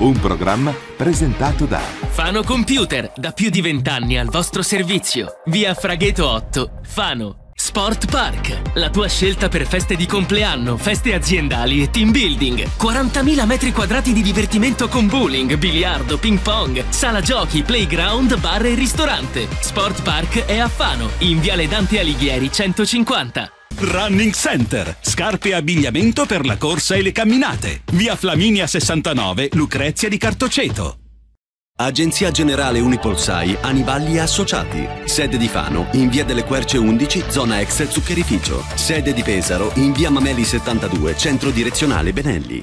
Un programma presentato da Fano Computer, da più di vent'anni al vostro servizio. Via Fragheto 8, Fano. Sport Park, la tua scelta per feste di compleanno, feste aziendali e team building. 40.000 metri quadrati di divertimento con bowling, biliardo, ping pong, sala giochi, playground, bar e ristorante. Sport Park è a Fano, in Viale Dante Alighieri 150. Running Center, scarpe e abbigliamento per la corsa e le camminate. Via Flaminia 69, Lucrezia di Cartoceto. Agenzia Generale Unipolsai Aniballi Associati. Sede di Fano, in via delle Querce 11, zona ex zuccherificio. Sede di Pesaro, in via Mameli 72, centro direzionale Benelli.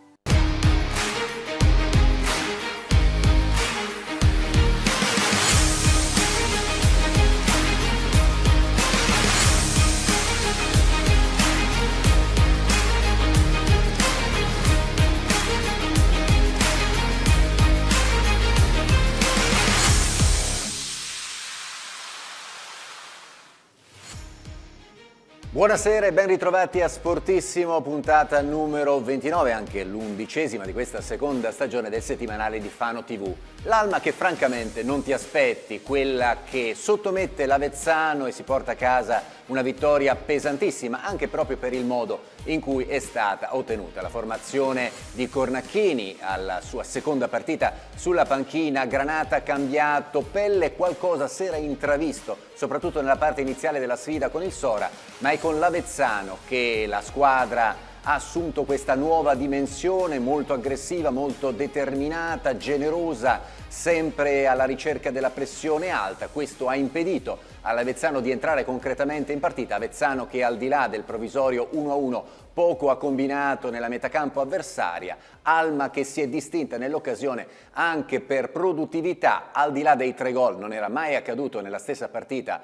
Buonasera e ben ritrovati a Sportissimo, puntata numero 29, anche l'undicesima di questa seconda stagione del settimanale di Fano TV. L'alma che francamente non ti aspetti, quella che sottomette l'Avezzano e si porta a casa una vittoria pesantissima anche proprio per il modo in cui è stata ottenuta. La formazione di Cornacchini alla sua seconda partita sulla panchina, Granata cambiato, Pelle qualcosa si era intravisto, soprattutto nella parte iniziale della sfida con il Sora, ma è con l'Avezzano che la squadra ha assunto questa nuova dimensione molto aggressiva, molto determinata, generosa sempre alla ricerca della pressione alta, questo ha impedito all'Avezzano di entrare concretamente in partita, Avezzano che al di là del provvisorio 1-1 poco ha combinato nella metacampo avversaria, Alma che si è distinta nell'occasione anche per produttività, al di là dei tre gol, non era mai accaduto nella stessa partita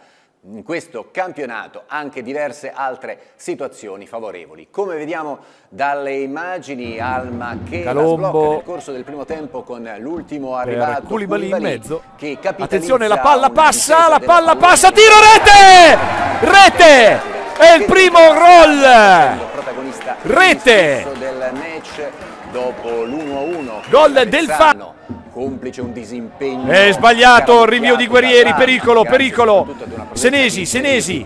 in questo campionato anche diverse altre situazioni favorevoli. Come vediamo dalle immagini, Alma che Calombo. la nel corso del primo tempo con l'ultimo arrivato Koulibaly in mezzo. Che Attenzione, la palla passa, la palla passa, tiro rete! Rete! È il primo gol, Rete! Del match dopo l'1-1 gol del Fanno complice un disimpegno. È eh, sbagliato il rinvio di Guerrieri, pericolo, pericolo. Senesi, Senesi.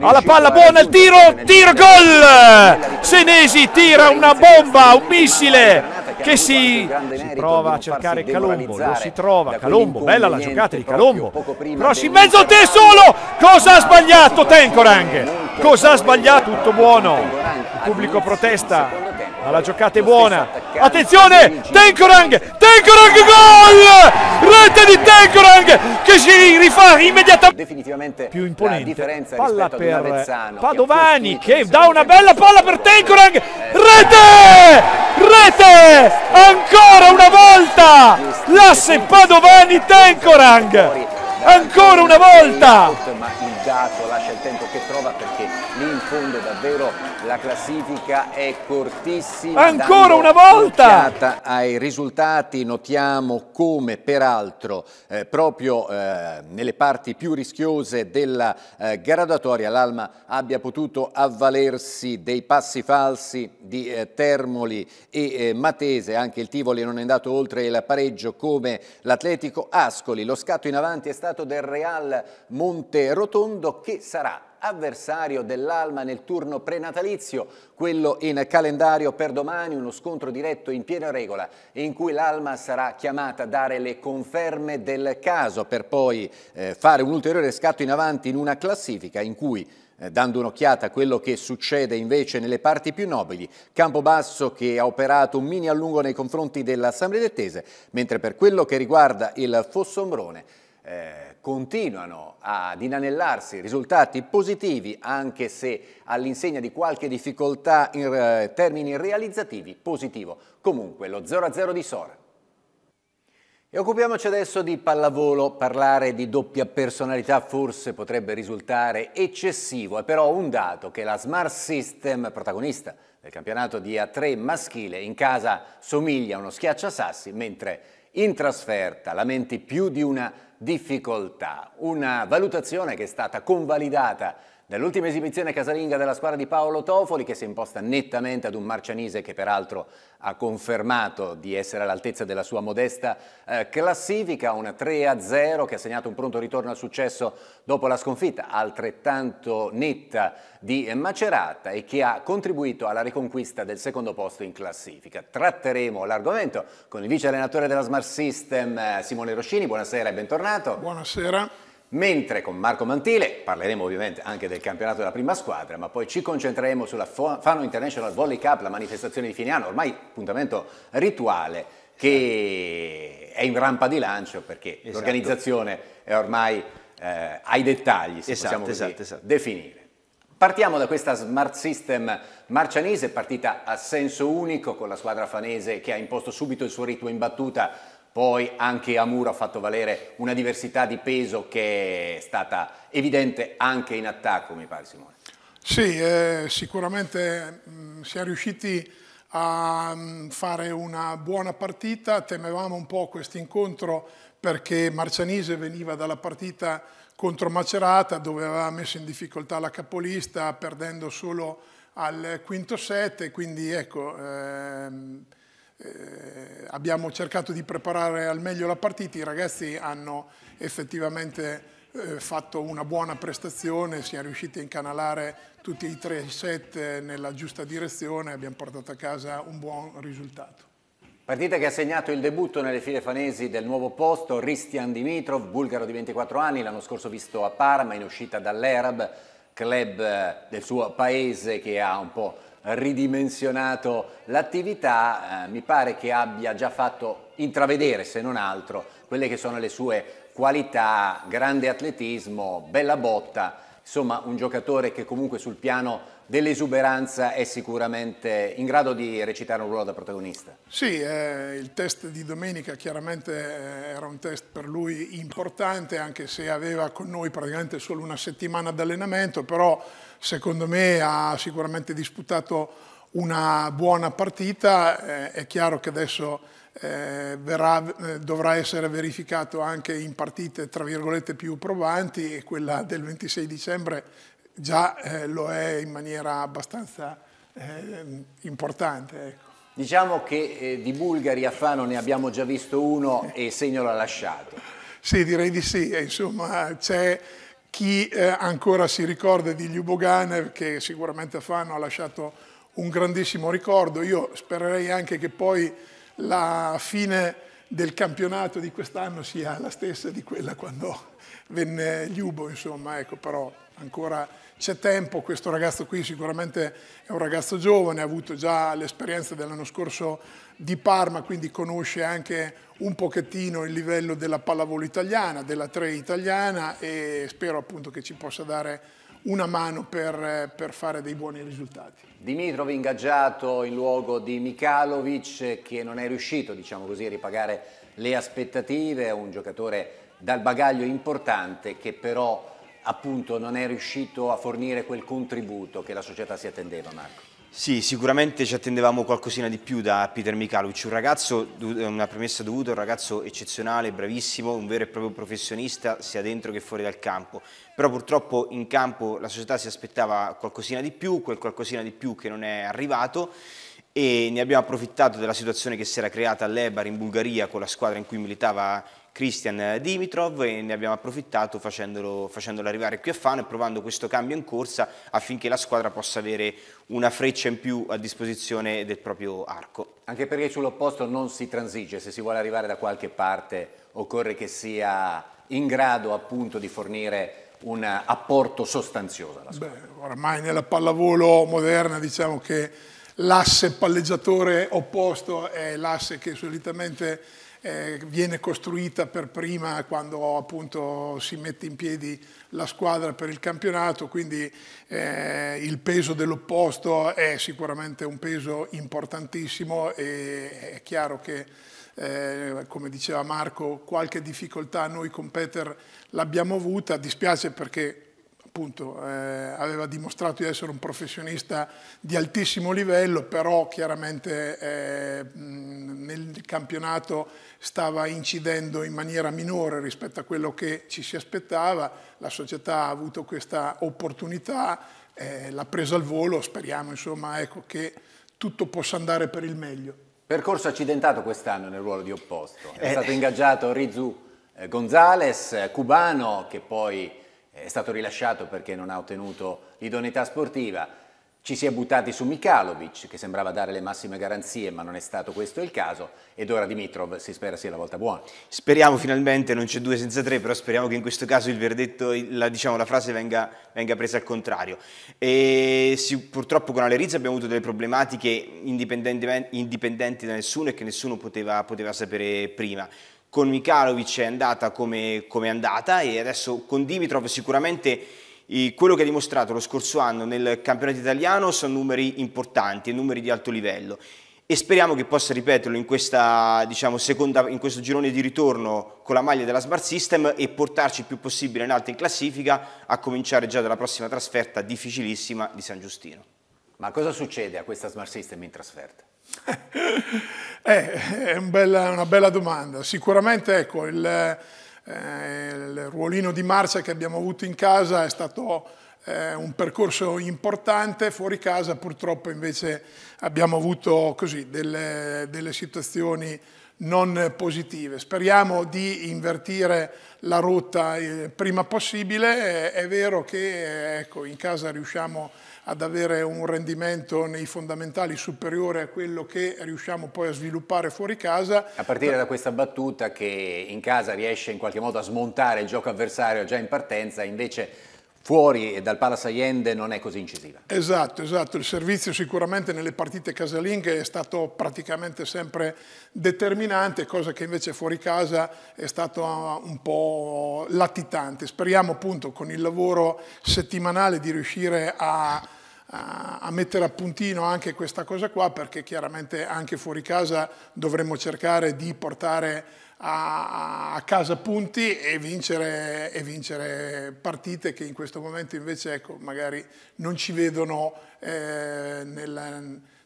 Ha la palla buona, il tiro, tiro gol! Senesi tira una bomba, un missile che si, si prova a cercare Calombo, lo si trova, Calombo, bella la giocata di Calombo, cross in mezzo a te solo, cosa ha sbagliato Tenkorang? Cosa ha sbagliato? Tutto buono, il pubblico protesta, ma la giocata è buona. Attenzione! Tenkorang! Tenkorang gol! Rete di Tenkorang che si rifà immediatamente definitivamente più imponente. Palla per Padovani che dà una bella palla per Tenkorang. Eh. Rete! Rete! Ancora una volta! L'asse Padovani Tenkorang! Ancora una volta! Ma il dato lascia il tempo che trova perché lì in fondo davvero la classifica è cortissima. Ancora una volta! Ai risultati notiamo come peraltro eh, proprio eh, nelle parti più rischiose della eh, gradatoria l'Alma abbia potuto avvalersi dei passi falsi di eh, Termoli e eh, Matese, anche il Tivoli non è andato oltre il pareggio come l'Atletico Ascoli. Lo scatto in avanti è stato del Real Monte Rotondo che sarà avversario dell'Alma nel turno prenatalizio, quello in calendario per domani, uno scontro diretto in piena regola in cui l'Alma sarà chiamata a dare le conferme del caso per poi eh, fare un ulteriore scatto in avanti in una classifica in cui eh, dando un'occhiata a quello che succede invece nelle parti più nobili. Campobasso che ha operato un mini allungo nei confronti dell'Assemblea Dettese, mentre per quello che riguarda il Fossombrone... Eh continuano ad inanellarsi risultati positivi anche se all'insegna di qualche difficoltà in eh, termini realizzativi, positivo comunque lo 0-0 di Sora. E occupiamoci adesso di pallavolo, parlare di doppia personalità forse potrebbe risultare eccessivo, è però un dato che la Smart System, protagonista del campionato di A3 maschile, in casa somiglia a uno schiacciasassi, mentre in trasferta, lamenti più di una difficoltà, una valutazione che è stata convalidata Nell'ultima esibizione casalinga della squadra di Paolo Tofoli, che si è imposta nettamente ad un marcianise che peraltro ha confermato di essere all'altezza della sua modesta eh, classifica, una 3-0 che ha segnato un pronto ritorno al successo dopo la sconfitta altrettanto netta di Macerata e che ha contribuito alla riconquista del secondo posto in classifica. Tratteremo l'argomento con il vice allenatore della Smart System eh, Simone Roscini, buonasera e bentornato. Buonasera. Mentre con Marco Mantile parleremo ovviamente anche del campionato della prima squadra, ma poi ci concentreremo sulla Fano International Volley Cup, la manifestazione di fine anno, ormai appuntamento rituale che esatto. è in rampa di lancio perché esatto. l'organizzazione è ormai eh, ai dettagli, se esatto, possiamo esatto, esatto, definire. Partiamo da questa Smart System marcianese, partita a senso unico con la squadra fanese che ha imposto subito il suo ritmo in battuta poi anche Amur ha fatto valere una diversità di peso che è stata evidente anche in attacco, mi pare Simone. Sì, eh, sicuramente mh, mm, si riusciti a mh, mm, fare una buona partita, temevamo un po' questo incontro perché Marcianise veniva dalla partita contro Macerata dove aveva messo in difficoltà la capolista perdendo solo al quinto set quindi ecco ehm, eh, abbiamo cercato di preparare al meglio la partita, i ragazzi hanno effettivamente eh, fatto una buona prestazione, siamo riusciti a incanalare tutti i tre set nella giusta direzione e abbiamo portato a casa un buon risultato. Partita che ha segnato il debutto nelle file fanesi del nuovo posto, Ristian Dimitrov, bulgaro di 24 anni, l'anno scorso visto a Parma in uscita dall'Erab, club eh, del suo paese che ha un po' ridimensionato l'attività, eh, mi pare che abbia già fatto intravedere, se non altro, quelle che sono le sue qualità, grande atletismo, bella botta, insomma un giocatore che comunque sul piano dell'esuberanza è sicuramente in grado di recitare un ruolo da protagonista. Sì, eh, il test di domenica chiaramente eh, era un test per lui importante anche se aveva con noi praticamente solo una settimana d'allenamento, però secondo me ha sicuramente disputato una buona partita, eh, è chiaro che adesso eh, verrà, eh, dovrà essere verificato anche in partite tra virgolette più provanti e quella del 26 dicembre già eh, lo è in maniera abbastanza eh, importante. Ecco. Diciamo che eh, di Bulgari a Fano ne abbiamo già visto uno e segno l'ha lasciato. Sì, direi di sì. Insomma, c'è chi eh, ancora si ricorda di Lyuboganev, che sicuramente Fano ha lasciato un grandissimo ricordo, io spererei anche che poi la fine del campionato di quest'anno sia la stessa di quella quando venne Liubo, insomma, ecco, però ancora c'è tempo, questo ragazzo qui sicuramente è un ragazzo giovane, ha avuto già l'esperienza dell'anno scorso di Parma, quindi conosce anche un pochettino il livello della pallavolo italiana, della 3 italiana e spero appunto che ci possa dare una mano per, per fare dei buoni risultati. Dimitrov ingaggiato in luogo di Mikalovic che non è riuscito diciamo così, a ripagare le aspettative, è un giocatore dal bagaglio importante che però appunto non è riuscito a fornire quel contributo che la società si attendeva, Marco. Sì, sicuramente ci attendevamo qualcosina di più da Peter Michalucci, un ragazzo, una premessa dovuta, un ragazzo eccezionale, bravissimo, un vero e proprio professionista sia dentro che fuori dal campo, però purtroppo in campo la società si aspettava qualcosina di più, quel qualcosina di più che non è arrivato e ne abbiamo approfittato della situazione che si era creata all'Ebar in Bulgaria con la squadra in cui militava Christian Dimitrov e ne abbiamo approfittato facendolo, facendolo, arrivare qui a Fano e provando questo cambio in corsa affinché la squadra possa avere una freccia in più a disposizione del proprio arco. Anche perché sull'opposto non si transige, se si vuole arrivare da qualche parte occorre che sia in grado appunto di fornire un apporto sostanzioso alla squadra. Beh, ormai nella pallavolo moderna diciamo che l'asse palleggiatore opposto è l'asse che solitamente eh, viene costruita per prima quando appunto si mette in piedi la squadra per il campionato, quindi eh, il peso dell'opposto è sicuramente un peso importantissimo e è chiaro che eh, come diceva Marco qualche difficoltà noi con Peter l'abbiamo avuta, dispiace perché appunto eh, aveva dimostrato di essere un professionista di altissimo livello, però chiaramente eh, nel campionato stava incidendo in maniera minore rispetto a quello che ci si aspettava, la società ha avuto questa opportunità, eh, l'ha presa al volo, speriamo insomma, ecco, che tutto possa andare per il meglio. Percorso accidentato quest'anno nel ruolo di opposto, è eh. stato eh. ingaggiato Rizu eh, Gonzales, eh, cubano, che poi è stato rilasciato perché non ha ottenuto l'idoneità sportiva, ci si è buttati su Mikhailovic, che sembrava dare le massime garanzie, ma non è stato questo il caso, ed ora Dimitrov si spera sia la volta buona. Speriamo finalmente, non c'è due senza tre, però speriamo che in questo caso il verdetto, la, diciamo, la frase venga, venga, presa al contrario. Si, purtroppo con Alerizza abbiamo avuto delle problematiche indipendenti da nessuno e che nessuno poteva, poteva sapere prima con Mikhailovic è andata come, come, è andata e adesso con Dimitrov sicuramente quello che ha dimostrato lo scorso anno nel campionato italiano sono numeri importanti, numeri di alto livello e speriamo che possa ripeterlo in, questa, diciamo, seconda, in questo girone di ritorno con la maglia della Smart System e portarci il più possibile in alto in classifica a cominciare già dalla prossima trasferta difficilissima di San Giustino. Ma cosa succede a questa Smart System in trasferta? eh, è un bella, una bella domanda. Sicuramente ecco, il, eh, il ruolino di marcia che abbiamo avuto in casa è stato eh, un percorso importante, fuori casa purtroppo invece abbiamo avuto così, delle, delle situazioni non positive. Speriamo di invertire la rotta il eh, prima possibile, è, è vero che eh, ecco, in casa riusciamo a ad avere un rendimento nei fondamentali superiore a quello che riusciamo poi a sviluppare fuori casa. A partire da questa battuta che in casa riesce in qualche modo a smontare il gioco avversario già in partenza, invece fuori dal Palace Allende non è così incisiva. Esatto, esatto. Il servizio sicuramente nelle partite casalinghe è stato praticamente sempre determinante, cosa che invece fuori casa è stato ah, un po' latitante. Speriamo appunto con il lavoro settimanale di riuscire a a, mettere a puntino anche questa cosa qua perché chiaramente anche fuori casa dovremmo cercare di portare a, casa punti e vincere, e vincere, partite che in questo momento invece ecco, magari non ci vedono eh, nella,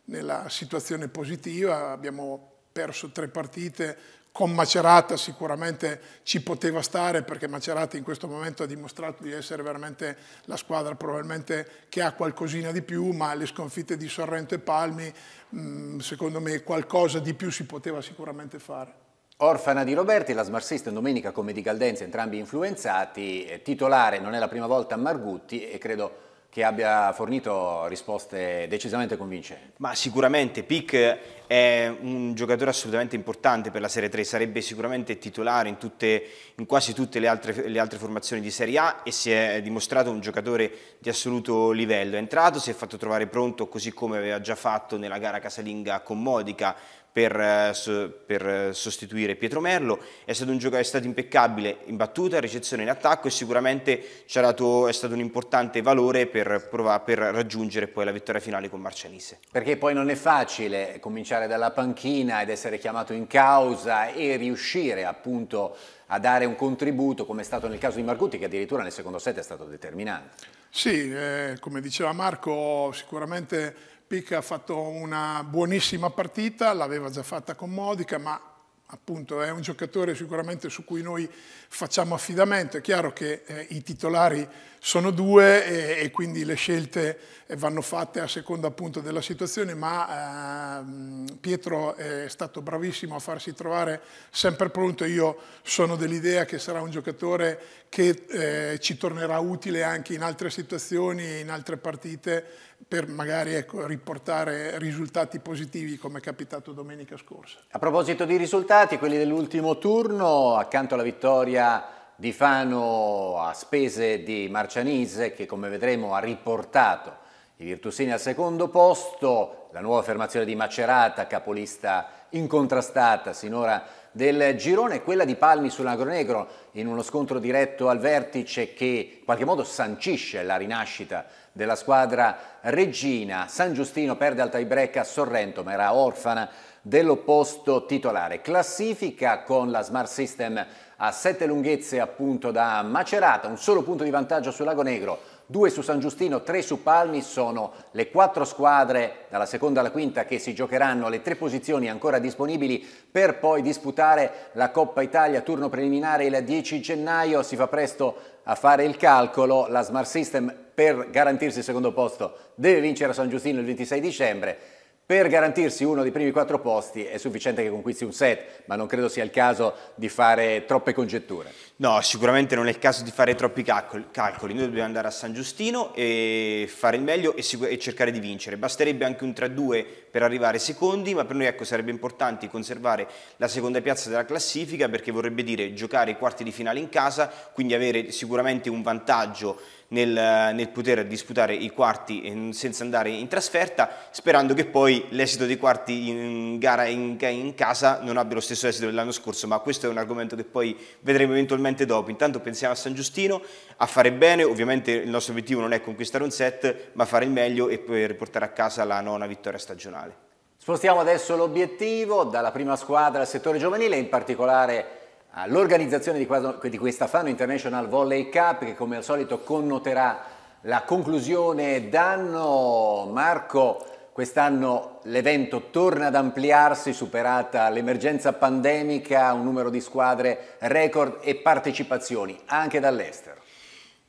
nella situazione positiva. Abbiamo perso tre partite con Macerata sicuramente ci poteva stare perché Macerata in questo momento ha dimostrato di essere veramente la squadra probabilmente che ha qualcosina di più, ma le sconfitte di Sorrento e Palmi mm, secondo me qualcosa di più si poteva sicuramente fare. Orfana di Roberti, la Smart System domenica come di Galdenzi, entrambi influenzati, titolare non è la prima volta a Margutti e credo che abbia fornito risposte decisamente convincenti. Ma sicuramente Pic è un giocatore assolutamente importante per la Serie 3, sarebbe sicuramente titolare in, tutte, in quasi tutte le altre, le altre, formazioni di Serie A e si è dimostrato un giocatore di assoluto livello. È entrato, si è fatto trovare pronto così come aveva già fatto nella gara casalinga con Modica, per, eh, per, eh, sostituire Pietro Merlo. È stato un giocatore stato impeccabile in battuta, ricezione in attacco e sicuramente dato, è stato un importante valore per, provare, per, raggiungere poi la vittoria finale con Marcianise. Perché poi non è facile cominciare dalla panchina ed essere chiamato in causa e riuscire appunto a dare un contributo come è stato nel caso di Margutti che addirittura nel secondo set è stato determinante. Sì, eh, come diceva Marco, sicuramente Pick ha fatto una buonissima partita, l'aveva già fatta con Modica, ma appunto è un giocatore sicuramente su cui noi facciamo affidamento. È chiaro che eh, i titolari sono due e, e, quindi le scelte eh, vanno fatte a seconda appunto della situazione, ma ehm, Pietro è stato bravissimo a farsi trovare sempre pronto, io sono dell'idea che sarà un giocatore che eh, ci tornerà utile anche in altre situazioni, in altre partite, per magari ecco, riportare risultati positivi come è capitato domenica scorsa. A proposito di risultati, quelli dell'ultimo turno, accanto alla vittoria di Fano a spese di Marcianise che come vedremo ha riportato i Virtusini al secondo posto, la nuova affermazione di Macerata, capolista incontrastata sinora del girone, quella di Palmi sull'Agronegro in uno scontro diretto al vertice che in qualche modo sancisce la rinascita della squadra regina. San Giustino perde al tiebreak a Sorrento ma era orfana dell'opposto titolare. Classifica con la Smart System a sette lunghezze appunto da Macerata, un solo punto di vantaggio su Lago Negro, due su San Giustino, tre su Palmi, sono le quattro squadre dalla seconda alla quinta che si giocheranno le tre posizioni ancora disponibili per poi disputare la Coppa Italia turno preliminare il 10 gennaio, si fa presto a fare il calcolo, la Smart System per garantirsi il secondo posto deve vincere a San Giustino il 26 dicembre per garantirsi uno dei primi quattro posti è sufficiente che conquisti un set, ma non credo sia il caso di fare troppe congetture. No, sicuramente non è il caso di fare troppi calcoli. Noi dobbiamo andare a San Giustino e fare il meglio e, e cercare di vincere. Basterebbe anche un 3-2 per arrivare secondi, ma per noi ecco, sarebbe importante conservare la seconda piazza della classifica perché vorrebbe dire giocare i quarti di finale in casa, quindi avere sicuramente un vantaggio nel, nel poter disputare i quarti eh, senza andare in trasferta, sperando che poi l'esito dei quarti in gara in, in casa non abbia lo stesso esito dell'anno scorso, ma questo è un argomento che poi vedremo eventualmente dopo. Intanto pensiamo a San Giustino, a fare bene, ovviamente il nostro obiettivo non è conquistare un set, ma fare il meglio e poi riportare a casa la nona vittoria stagionale. Spostiamo adesso l'obiettivo dalla prima squadra al settore giovanile, in particolare all'organizzazione di, di questa Fano International Volley Cup che come al solito connoterà la conclusione d'anno. Marco, quest'anno l'evento torna ad ampliarsi, superata l'emergenza pandemica, un numero di squadre record e partecipazioni anche dall'estero.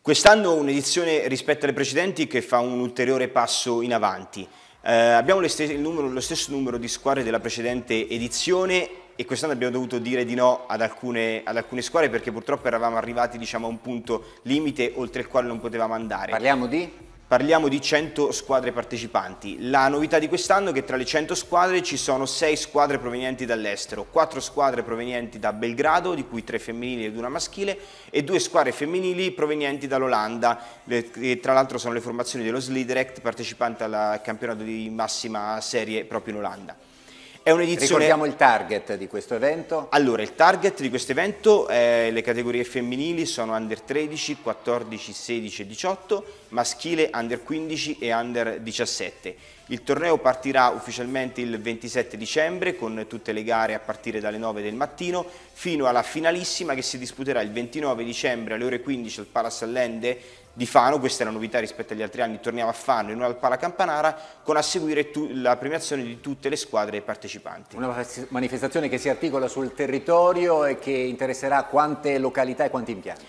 Quest'anno un'edizione rispetto alle precedenti che fa un ulteriore passo in avanti. Eh, abbiamo numero, lo stesso numero di squadre della precedente edizione e quest'anno abbiamo dovuto dire di no ad alcune, ad alcune squadre perché purtroppo eravamo arrivati diciamo, a un punto limite oltre il quale non potevamo andare. Parliamo di? Parliamo di 100 squadre partecipanti. La novità di quest'anno è che tra le 100 squadre ci sono 6 squadre provenienti dall'estero, 4 squadre provenienti da Belgrado, di cui 3 femminili ed una maschile, e 2 squadre femminili provenienti dall'Olanda, che tra l'altro sono le formazioni dello Sliderect partecipanti al campionato di massima serie proprio in Olanda. È un'edizione... Ricordiamo il target di questo evento? Allora, il target di questo evento, è eh, le categorie femminili sono under 13, 14, 16 e 18, maschile under 15 e under 17. Il torneo partirà ufficialmente il 27 dicembre con tutte le gare a partire dalle 9 del mattino fino alla finalissima che si disputerà il 29 dicembre alle ore 15 al Palace Allende di Fano, questa è la novità rispetto agli altri anni, torniamo a Fano in una pala Campanara con a seguire la premiazione di tutte le squadre partecipanti. Una manifestazione che si articola sul territorio e che interesserà quante località e quanti impianti?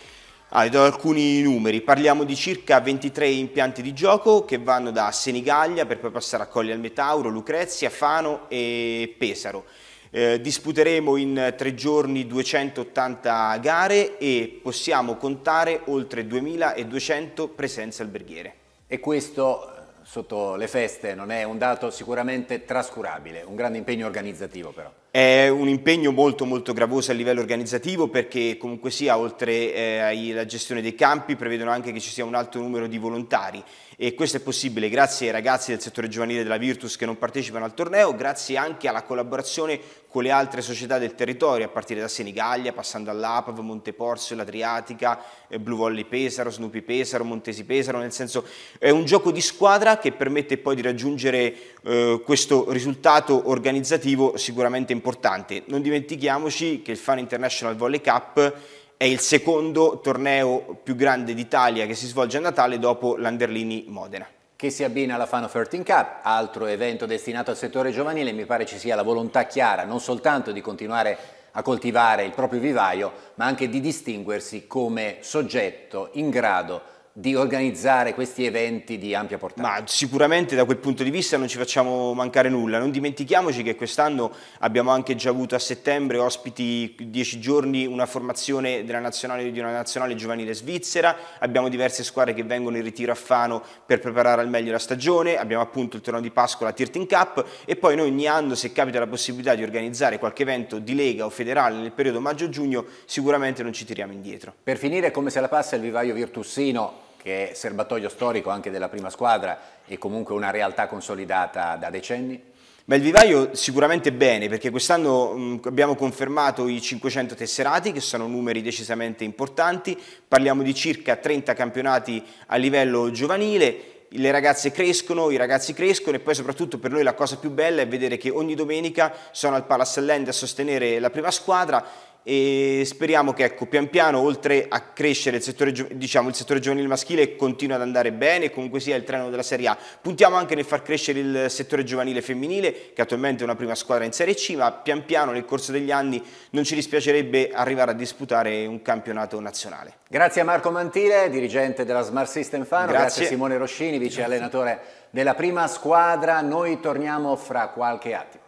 Ah, do alcuni numeri, parliamo di circa 23 impianti di gioco che vanno da Senigallia per poi passare a Colli al Metauro, Lucrezia, Fano e Pesaro. Eh, disputeremo in tre giorni 280 gare e possiamo contare oltre 2200 presenze alberghiere. E questo eh, sotto le feste non è un dato sicuramente trascurabile, un grande impegno organizzativo però. È un impegno molto molto gravoso a livello organizzativo perché comunque sia oltre eh, alla gestione dei campi prevedono anche che ci sia un alto numero di volontari e questo è possibile grazie ai ragazzi del settore giovanile della Virtus che non partecipano al torneo, grazie anche alla collaborazione con le altre società del territorio a partire da Senigallia, passando all'APAV, Monteporzio, l'Adriatica, eh, Blue Volley Pesaro, Snoopy Pesaro, Montesi Pesaro, nel senso è un gioco di squadra che permette poi di raggiungere eh, questo risultato organizzativo sicuramente importante. Non dimentichiamoci che il Fan International Volley Cup è il secondo torneo più grande d'Italia che si svolge a Natale dopo l'Anderlini Modena che si abbina alla Fano 13 Cup, altro evento destinato al settore giovanile, mi pare ci sia la volontà chiara non soltanto di continuare a coltivare il proprio vivaio, ma anche di distinguersi come soggetto in grado di di organizzare questi eventi di ampia portata? Ma sicuramente da quel punto di vista non ci facciamo mancare nulla, non dimentichiamoci che quest'anno abbiamo anche già avuto a settembre ospiti 10 giorni una formazione nazionale, di una nazionale giovanile svizzera, abbiamo diverse squadre che vengono in ritiro a Fano per preparare al meglio la stagione, abbiamo appunto il torneo di Pasqua, la Tirting Cup e poi noi ogni anno se capita la possibilità di organizzare qualche evento di Lega o federale nel periodo maggio-giugno sicuramente non ci tiriamo indietro. Per finire come se la passa il vivaio virtussino che è serbatoio storico anche della prima squadra e comunque una realtà consolidata da decenni? Beh, il vivaio sicuramente bene perché quest'anno mm, abbiamo confermato i 500 tesserati che sono numeri decisamente importanti, parliamo di circa 30 campionati a livello giovanile le ragazze crescono, i ragazzi crescono e poi soprattutto per noi la cosa più bella è vedere che ogni domenica sono al Palace Land a sostenere la prima squadra e speriamo che ecco, pian piano oltre a crescere il settore, diciamo, il settore giovanile maschile continua ad andare bene comunque sia il treno della Serie A. Puntiamo anche nel far crescere il settore giovanile femminile che attualmente è una prima squadra in Serie C ma pian piano nel corso degli anni non ci dispiacerebbe arrivare a disputare un campionato nazionale. Grazie a Marco Mantile, dirigente della Smart System Fano, grazie, grazie a Simone Roscini, vice allenatore della prima squadra. Noi torniamo fra qualche attimo.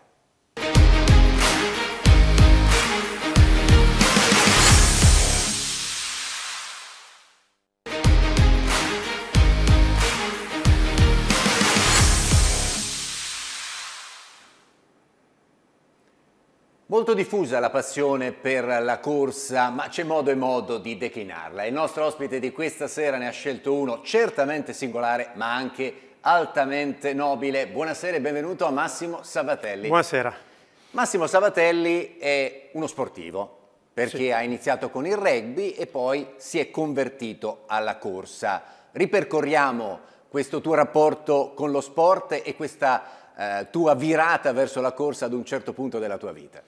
Molto diffusa la passione per la corsa, ma c'è modo e modo di declinarla. Il nostro ospite di questa sera ne ha scelto uno certamente singolare, ma anche altamente nobile. Buonasera e benvenuto a Massimo Sabatelli. Buonasera. Massimo Sabatelli è uno sportivo, perché sì. ha iniziato con il rugby e poi si è convertito alla corsa. Ripercorriamo questo tuo rapporto con lo sport e questa eh, tua virata verso la corsa ad un certo punto della tua vita.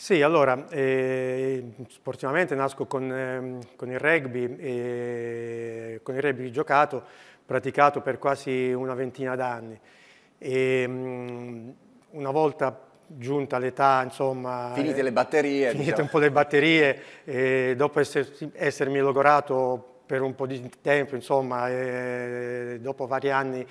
Sì, allora, eh, sportivamente nasco con, eh, con, il rugby, eh, con il rugby giocato, praticato per quasi una ventina d'anni. Ehm, una volta giunta l'età, insomma... Finite le eh, batterie. Finite diciamo. un po' le batterie, dopo esser, essermi logorato per un po' di tempo, insomma, dopo vari anni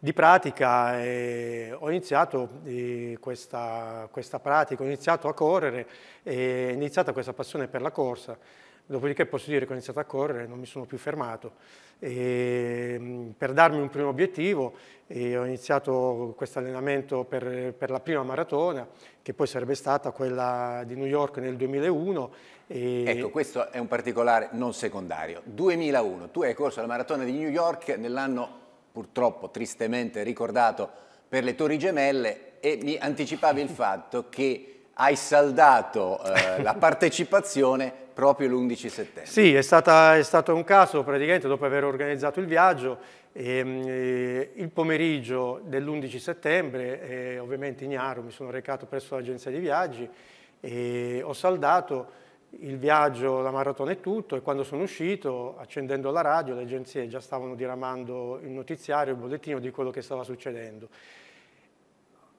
di pratica eh, ho iniziato eh, questa, questa, pratica, ho iniziato a correre, e è iniziata questa passione per la corsa, dopodiché posso dire che ho iniziato a correre e non mi sono più fermato. E, mm, per darmi un primo obiettivo eh, ho iniziato questo allenamento per, per, la prima maratona, che poi sarebbe stata quella di New York nel 2001. E... Ecco, questo è un particolare non secondario. 2001, tu hai corso la maratona di New York nell'anno purtroppo tristemente ricordato per le Torri Gemelle e mi anticipavi il fatto che hai saldato eh, la partecipazione proprio l'11 settembre. Sì, è, stata, è, stato un caso praticamente dopo aver organizzato il viaggio. E, ehm, e, eh, il pomeriggio dell'11 settembre, e, eh, ovviamente ignaro, mi sono recato presso l'agenzia di viaggi e ho saldato il viaggio, la maratona e tutto e quando sono uscito, accendendo la radio, le agenzie già stavano diramando il notiziario, il bollettino di quello che stava succedendo.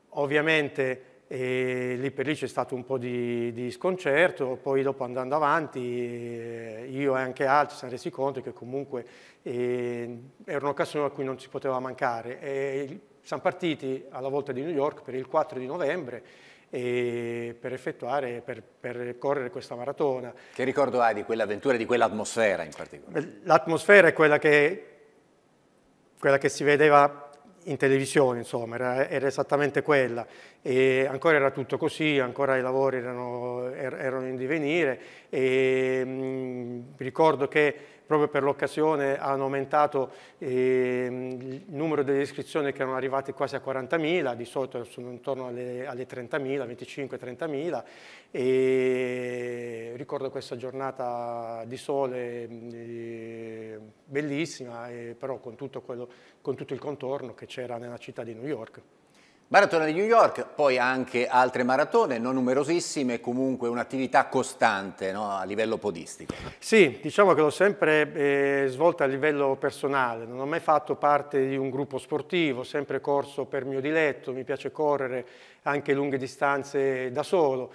Ovviamente e eh, lì per lì c'è stato un po' di, di, sconcerto, poi dopo andando avanti eh, io e anche altri si sono resi conto che comunque eh, era un'occasione a cui non si poteva mancare. E siamo partiti alla volta di New York per il 4 di novembre per effettuare, per, per, correre questa maratona. Che ricordo hai di quell'avventura, e di quell'atmosfera in particolare? L'atmosfera è quella che, quella che, si vedeva in televisione, insomma, era, era, esattamente quella. E ancora era tutto così, ancora i lavori erano, er, erano in divenire. E, mh, ricordo che proprio per l'occasione hanno aumentato eh, il numero delle iscrizioni che erano arrivate quasi a 40.000, di solito sono intorno alle, alle 30.000, 25-30.000 e ricordo questa giornata di sole ehm, eh, bellissima, eh, però con tutto, quello, con tutto il contorno che c'era nella città di New York. Maratona di New York, poi anche altre maratone, non numerosissime, comunque un'attività costante no? a livello podistico. Sì, diciamo che l'ho sempre eh, svolta a livello personale, non ho mai fatto parte di un gruppo sportivo, ho sempre corso per mio diletto, mi piace correre anche lunghe distanze da solo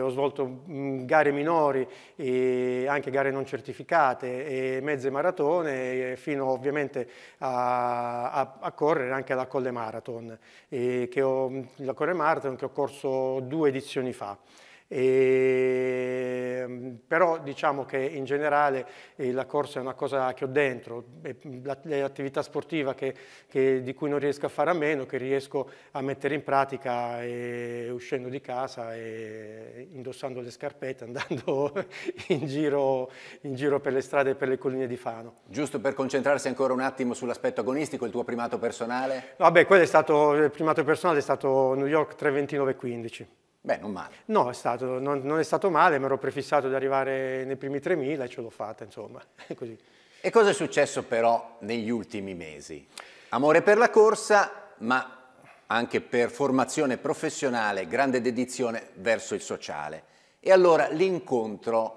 ho svolto mm, gare minori, anche gare non certificate, mezze maratone, fino ovviamente a, a, a, correre anche alla Colle Marathon, ho, mm, la Colle Marathon che ho corso due edizioni fa. E, ehm, però diciamo che in generale eh, la corsa è una cosa che ho dentro, l'attività sportiva che, che, di cui non riesco a fare a meno, che riesco a mettere in pratica eh, uscendo di casa e indossando le scarpette, andando in giro, in giro per le strade e per le colline di Fano. Giusto per concentrarsi ancora un attimo sull'aspetto agonistico, il tuo primato personale? Vabbè, quello è stato, il primato personale è stato New York 329-15. Beh, non male. No, è stato, non, non, è stato male, mi ero prefissato di arrivare nei primi 3.000 e ce l'ho fatta, insomma, così. E cosa è successo però negli ultimi mesi? Amore per la corsa, ma anche per formazione professionale, grande dedizione verso il sociale. E allora l'incontro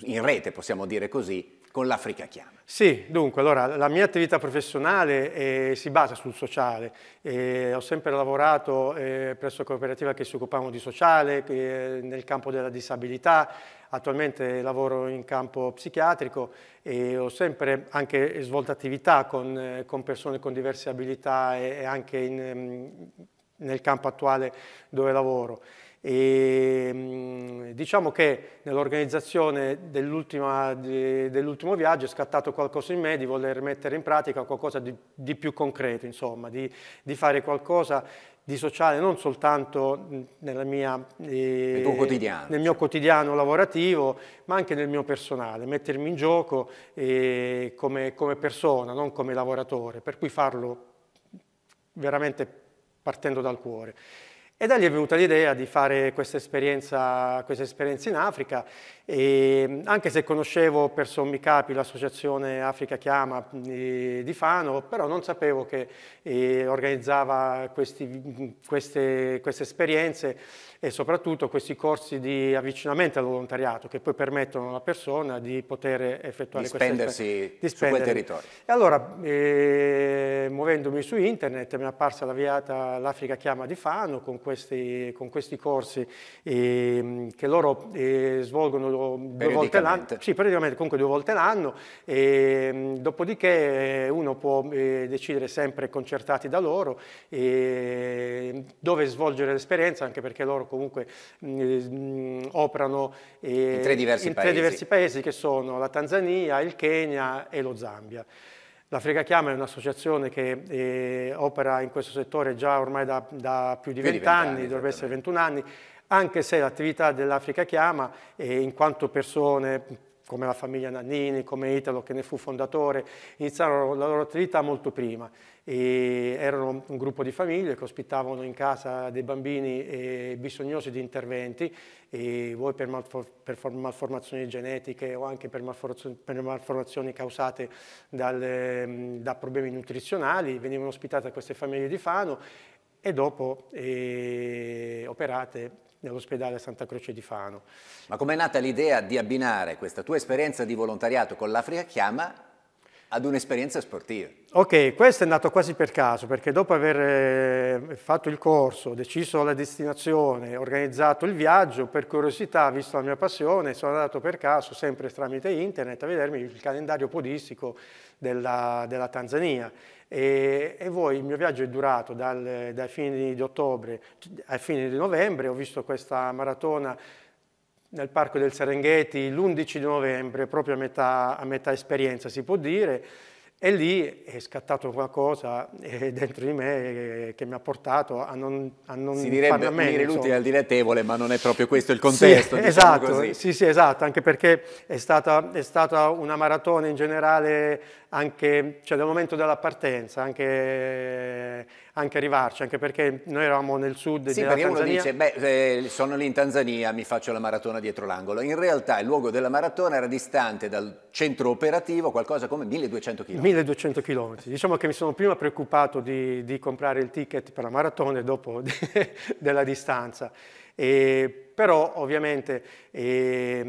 in rete, possiamo dire così, con l'Africa Chiama. Sì, dunque, allora la mia attività professionale eh, si basa sul sociale. Eh, ho sempre lavorato eh, presso cooperative che si occupavano di sociale, eh, nel campo della disabilità, attualmente lavoro in campo psichiatrico e ho sempre anche svolto attività con, eh, con persone con diverse abilità e, e anche in, mm, nel campo attuale dove lavoro. E, diciamo che nell'organizzazione dell'ultimo viaggio è scattato qualcosa in me di voler mettere in pratica qualcosa di, di più concreto, insomma, di, di, fare qualcosa di sociale non soltanto mia, eh, nel mio quotidiano lavorativo, ma anche nel mio personale, mettermi in gioco eh, come, come persona, non come lavoratore, per cui farlo veramente partendo dal cuore. E da lì è venuta l'idea di fare questa esperienza, questa esperienza in Africa, e anche se conoscevo per sommi capi l'associazione Africa Chiama di Fano, però non sapevo che eh, organizzava questi, queste, queste esperienze e soprattutto questi corsi di avvicinamento al volontariato che poi permettono alla persona di poter effettuare di queste spendersi di su quel territorio. E allora, eh, muovendomi su internet, mi è apparsa la viata L'Africa chiama di Fano con questi, con questi corsi eh, che loro eh, svolgono due volte l'anno. Sì, praticamente comunque due volte l'anno. Ehm, dopodiché eh, uno può eh, decidere sempre concertati da loro ehm, dove svolgere l'esperienza, anche perché loro comunque mh, mm, operano eh, in, tre diversi, in tre diversi paesi che sono la Tanzania, il Kenya e lo Zambia. L'Africa Chiama è un'associazione che eh, opera in questo settore già ormai da, da più di vent'anni, dovrebbe essere 21 anni, anche se l'attività dell'Africa Chiama, eh, in quanto persone, come la famiglia Nannini, come Italo che ne fu fondatore, iniziarono la loro attività molto prima e erano un gruppo di famiglie che ospitavano in casa dei bambini bisognosi di interventi, voi per, malformazioni genetiche o anche per malformazioni, causate dal, mm, da problemi nutrizionali, venivano ospitate queste famiglie di Fano e dopo eh, operate nell'ospedale Santa Croce di Fano. Ma com'è nata l'idea di abbinare questa tua esperienza di volontariato con l'Africa Chiama ad un'esperienza sportiva? Ok, questo è nato quasi per caso, perché dopo aver eh, fatto il corso, deciso la destinazione, organizzato il viaggio, per curiosità, visto la mia passione, sono andato per caso, sempre tramite internet, a vedermi il calendario podistico della, della Tanzania e, e voi, il mio viaggio è durato dal, dai fini di ottobre ai fini di novembre, ho visto questa maratona nel parco del Serengeti l'11 di novembre, proprio a metà, a metà esperienza si può dire, e lì è scattato qualcosa eh, dentro di me eh, che mi ha portato a non, a non Si direbbe a unire inutile al dilettevole, ma non è proprio questo il contesto. Sì, diciamo esatto, sì, sì, esatto, anche perché è stata, è stata, una maratona in generale, anche cioè, dal momento della partenza, anche anche arrivarci, anche perché noi eravamo nel sud sì, della Tanzania. Sì, perché uno dice, beh, eh, sono lì in Tanzania, mi faccio la maratona dietro l'angolo. In realtà il luogo della maratona era distante dal centro operativo qualcosa come 1200 km. 1200 km. Diciamo che mi sono prima preoccupato di, di comprare il ticket per la maratona e dopo della distanza. E però ovviamente eh,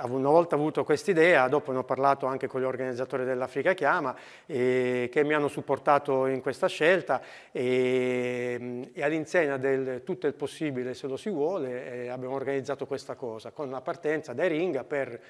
una volta avuto quest'idea, dopo ne ho parlato anche con gli organizzatori dell'Africa Chiama eh, che mi hanno supportato in questa scelta e, ehm, e all'insegna del tutto il possibile se lo si vuole eh, abbiamo organizzato questa cosa con la partenza da Ringa per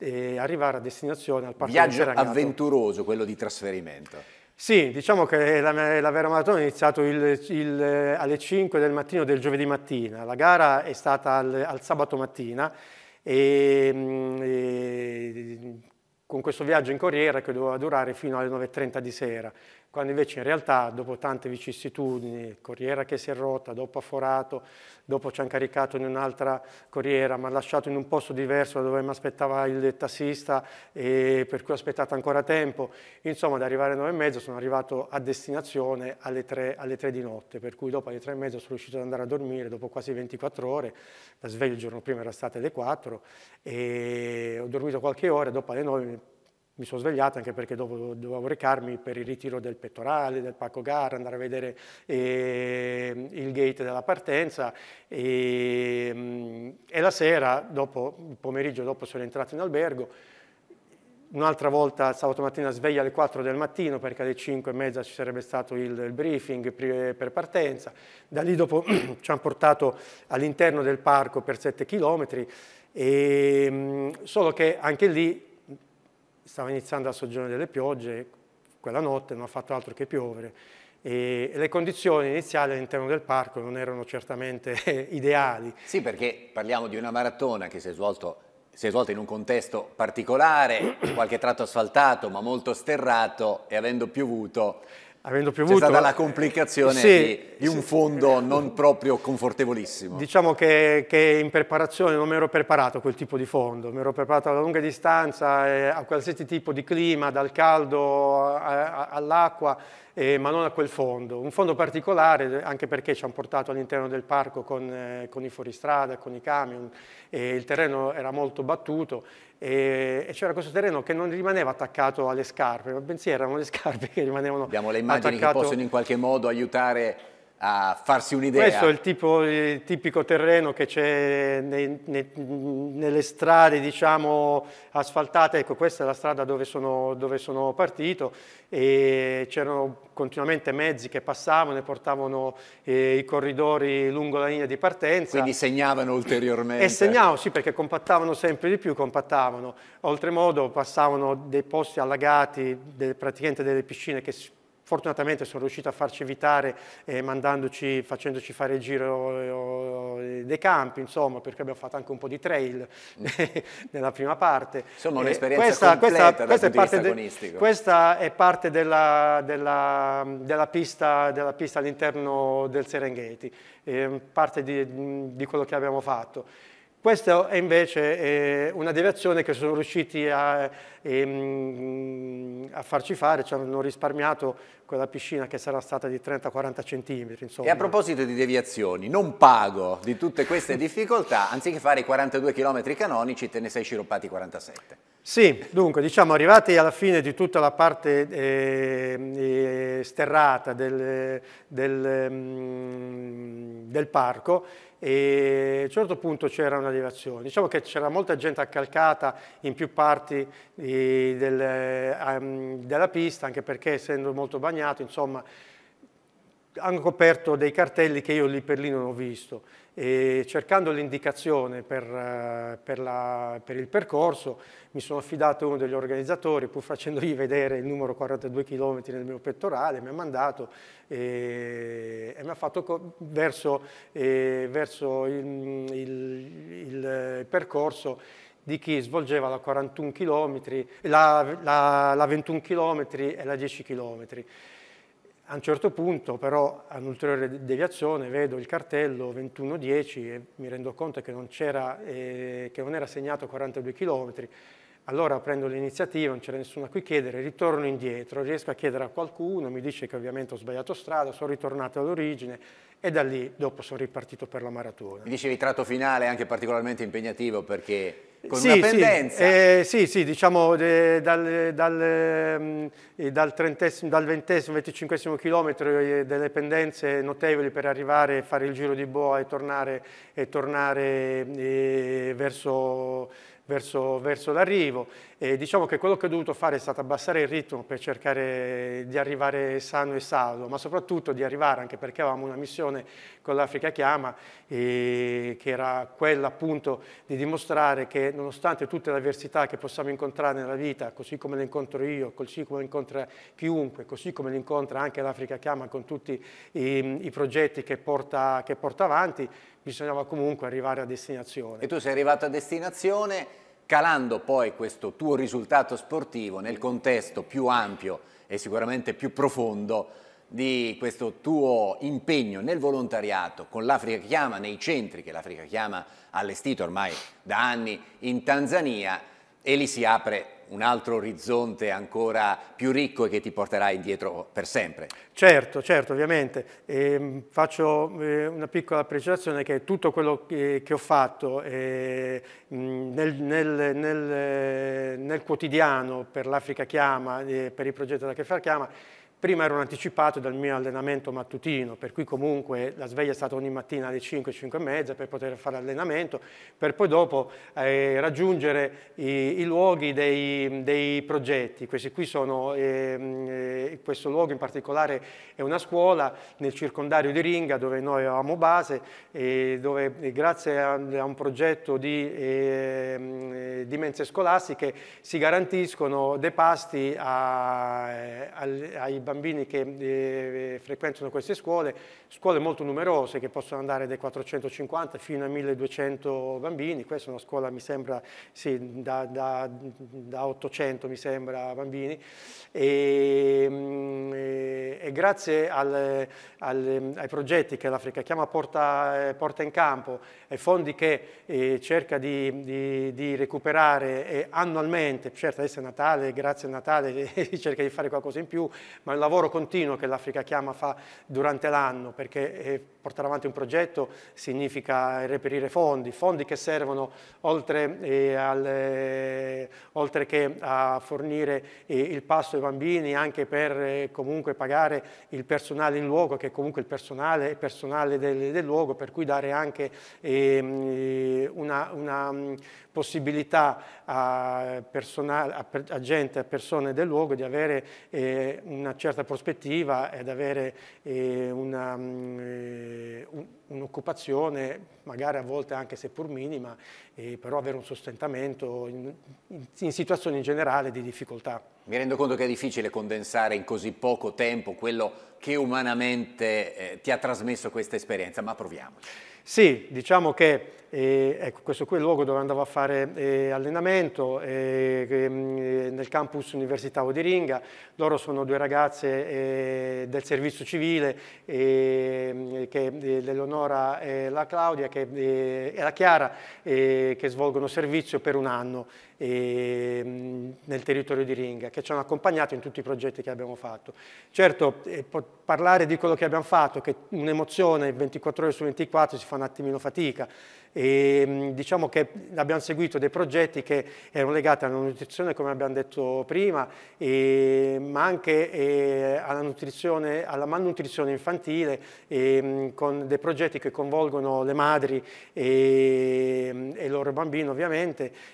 eh, arrivare a destinazione al Parco Viaggio avventuroso quello di trasferimento. Sì, diciamo che la, la vera maratona è iniziata eh, alle 5 del mattino del giovedì mattina, la gara è stata al, al sabato mattina e, mm, e con questo viaggio in corriera che doveva durare fino alle 9.30 di sera quando invece in realtà dopo tante vicissitudini, corriera che si è rotta, dopo ha forato, dopo ci ha caricato in un'altra corriera, mi ha lasciato in un posto diverso da dove mi aspettava il tassista e per cui ho aspettato ancora tempo, insomma ad arrivare alle 9 e mezzo sono arrivato a destinazione alle 3, alle 3 di notte, per cui dopo alle 3 e mezzo sono riuscito ad andare a dormire dopo quasi 24 ore, la sveglia il giorno prima era stata alle 4 e ho dormito qualche ora, dopo alle 9 mi sono svegliato anche perché dovevo, dovevo, recarmi per il ritiro del pettorale, del pacco gara, andare a vedere eh, il gate della partenza e, ehm, e la sera, dopo, il pomeriggio dopo sono entrato in albergo, un'altra volta sabato mattina sveglia alle 4 del mattino perché alle 5 e mezza ci sarebbe stato il, il briefing per partenza, da lì dopo ci hanno portato all'interno del parco per 7 km, e, solo che anche lì stava iniziando la stagione delle piogge, quella notte non ha fatto altro che piovere e le condizioni iniziali all'interno del parco non erano certamente ideali. Sì, perché parliamo di una maratona che si è, svolto, si è svolta in un contesto particolare, qualche tratto asfaltato ma molto sterrato e avendo piovuto avendo piovuto... C'è stata la complicazione sì, di, di, un sì, fondo non proprio confortevolissimo. Diciamo che, che, in preparazione non mi ero preparato a quel tipo di fondo, mi ero preparato alla lunga distanza, eh, a qualsiasi tipo di clima, dal caldo all'acqua eh, ma non a quel fondo. Un fondo particolare anche perché ci hanno portato all'interno del parco con, eh, con, i fuoristrada, con i camion, eh, il terreno era molto battuto e, c'era questo terreno che non rimaneva attaccato alle scarpe, bensì erano le scarpe che rimanevano Abbiamo le immagini attaccato... che possono in qualche modo aiutare a farsi un'idea. Questo è il, tipo, il, tipico terreno che c'è nei, nei, nelle strade diciamo, asfaltate, ecco questa è la strada dove sono, dove sono partito e c'erano continuamente mezzi che passavano e portavano eh, i corridori lungo la linea di partenza. Quindi segnavano ulteriormente. E segnavano, sì, perché compattavano sempre di più, compattavano. Oltremodo passavano dei posti allagati, delle, praticamente delle piscine che si Fortunatamente sono riuscito a farci evitare eh, mandandoci, facendoci fare il giro eh, eh dei campi, insomma, perché abbiamo fatto anche un po' di trail mm. nella prima parte. Insomma, eh, un'esperienza questa, completa questa, questa, è de, questa, è parte della, della, della pista, della pista all'interno del Serengeti, eh, parte di, di quello che abbiamo fatto. Questa è invece una deviazione che sono riusciti a, ehm, a farci fare, ci hanno risparmiato quella piscina che sarà stata di 30-40 centimetri. Insomma. E a proposito di deviazioni, non pago di tutte queste difficoltà, anziché fare i 42 km canonici te ne sei sciroppati 47. Sì, dunque, diciamo arrivati alla fine di tutta la parte eh, eh sterrata del, del, mm, del parco, e a un certo punto c'era una deviazione. Diciamo che c'era molta gente accalcata in più parti di, del, um, della pista, anche perché essendo molto bagnato, insomma, hanno coperto dei cartelli che io lì per lì non ho visto e cercando l'indicazione per, eh, per, per, il percorso mi sono affidato a uno degli organizzatori, pur facendogli vedere il numero 42 km nel mio pettorale, mi ha mandato e, e mi ha fatto verso, e, verso il, il, il percorso di chi svolgeva la, km, la, la, la 21 km e la 10 km. A un certo punto però, a un'ulteriore deviazione, vedo il cartello 21-10 e mi rendo conto che non, eh, che non era segnato 42 chilometri, allora prendo l'iniziativa, non c'era nessuno a cui chiedere, ritorno indietro, riesco a chiedere a qualcuno, mi dice che ovviamente ho sbagliato strada, sono ritornato all'origine e da lì dopo sono ripartito per la maratona. Mi dicevi tratto finale anche particolarmente impegnativo perché con sì, una pendenza. Sì, eh, sì, sì, diciamo eh, dal, dal, ehm, eh, dal, trentesimo, dal ventesimo, venticinquesimo chilometro eh, delle pendenze notevoli per arrivare, fare il giro di boa e tornare, e tornare eh, verso verso, verso l'arrivo e diciamo che quello che ho dovuto fare è stato abbassare il ritmo per cercare di arrivare sano e salvo, ma soprattutto di arrivare, anche perché avevamo una missione con l'Africa Chiama, che era quella appunto di dimostrare che nonostante tutte le avversità che possiamo incontrare nella vita, così come le incontro io, così come le incontra chiunque, così come le incontra anche l'Africa Chiama con tutti i, i progetti che porta, che porta avanti, bisognava comunque arrivare a destinazione. E tu sei arrivato a destinazione calando poi questo tuo risultato sportivo nel contesto più ampio e sicuramente più profondo di questo tuo impegno nel volontariato con l'Africa Chiama, nei centri che l'Africa Chiama ha allestito ormai da anni in Tanzania e lì si apre un altro orizzonte ancora più ricco e che ti porterà indietro per sempre. Certo, certo, ovviamente. E ehm, faccio eh, una piccola precisazione che tutto quello che ho fatto eh, nel, nel, nel, eh, nel quotidiano per l'Africa Chiama, per il progetto da Chiama, Prima ero anticipato dal mio allenamento mattutino, per cui comunque la sveglia è stata ogni mattina alle 5, 5 e mezza per poter fare allenamento, per poi dopo eh, raggiungere i, i luoghi dei, dei, progetti. Questi qui sono, ehm, eh, questo luogo in particolare è una scuola nel circondario di Ringa dove noi avevamo base, eh, dove grazie a, a, un progetto di ehm, mense scolastiche, si garantiscono dei pasti a, eh, a, ai bambini che eh, frequentano queste scuole, scuole molto numerose che possono andare dai 450 fino a 1200 bambini, questa è una scuola mi sembra sì, da, da, da 800 mi sembra bambini e, mm, e grazie al, al, ai progetti che l'Africa chiama porta, eh, porta, in campo e fondi che eh, cerca di, di, di recuperare recuperare eh, annualmente, certo adesso è Natale, grazie a Natale si cerca di fare qualcosa in più, ma il lavoro continuo che l'Africa Chiama fa durante l'anno, perché eh, portare avanti un progetto significa reperire fondi, fondi che servono oltre, eh, al, eh, oltre che a fornire il pasto ai bambini, anche per comunque pagare il personale in luogo, che comunque il personale è personale del, del luogo, per cui dare anche ehm, una, una mm, possibilità a, personale, a, a, gente, a persone del luogo di avere eh, una certa prospettiva ed avere eh, mm, eh un'occupazione, magari a volte anche seppur minima, eh, però avere un sostentamento in, in, in situazioni in generale di difficoltà. Mi rendo conto che è difficile condensare in così poco tempo quello che umanamente eh, ti ha trasmesso questa esperienza, ma proviamoci. Sì, diciamo che e, ecco, questo qui è il luogo dove andavo a fare eh, allenamento eh, mm, eh nel campus Università Odiringa. Loro sono due ragazze eh, del servizio civile, l'Eleonora eh, mm, eh, e la Claudia che, e la Chiara, che svolgono servizio per un anno mm, nel territorio di Ringa, che ci hanno accompagnato in tutti i progetti che abbiamo fatto. Certo, parlare di quello che abbiamo fatto, che un'emozione 24 ore su 24 si fa un attimino fatica, e, mm, diciamo che abbiamo seguito dei progetti che erano legati alla nutrizione, come abbiamo detto prima, e, ma anche e, alla, nutrizione, alla malnutrizione infantile, mm, con dei progetti che coinvolgono le madri e, mm, il loro bambino ovviamente,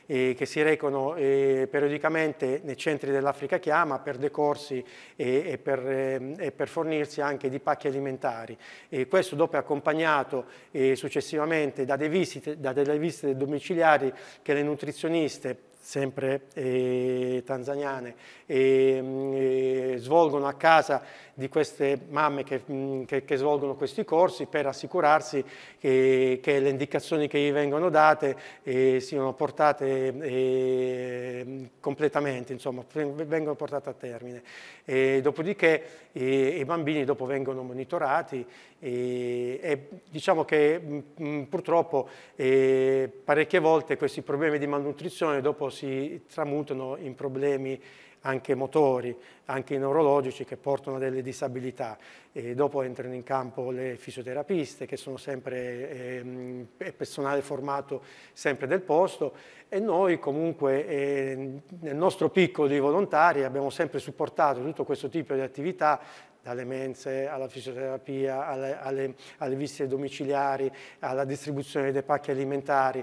che si recano periodicamente nei centri dell'Africa Chiama per decorsi e, per, per, fornirsi anche di pacchi alimentari. e questo dopo è accompagnato successivamente da dei video visite, da delle visite domiciliari che le nutrizioniste sempre eh, tanzaniane, e, mm, eh, svolgono a casa di queste mamme che, mm, che, che svolgono questi corsi per assicurarsi che, che le indicazioni che gli vengono date eh, siano portate eh, completamente, insomma, vengono portate a termine. E dopodiché eh, i bambini dopo vengono monitorati e, e diciamo che mh, mm, purtroppo eh, parecchie volte questi problemi di malnutrizione dopo si tramutano in problemi anche motori, anche neurologici che portano a delle disabilità. E dopo entrano in campo le fisioterapiste che sono sempre eh, personale formato sempre del posto e noi comunque eh, nel nostro piccolo di volontari abbiamo sempre supportato tutto questo tipo di attività dalle mense alla fisioterapia, alle, alle, alle visite domiciliari, alla distribuzione dei pacchi alimentari,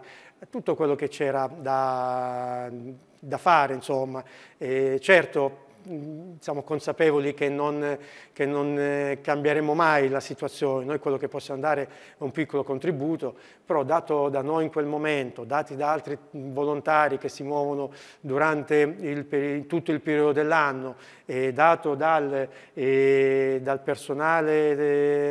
tutto quello che c'era da, da, fare, insomma. E certo, siamo consapevoli che non, che non, eh, cambieremo mai la situazione, noi quello che possiamo dare è un piccolo contributo, però dato da noi in quel momento, dati da altri volontari che si muovono durante il, tutto il periodo dell'anno, e dato dal, e dal, personale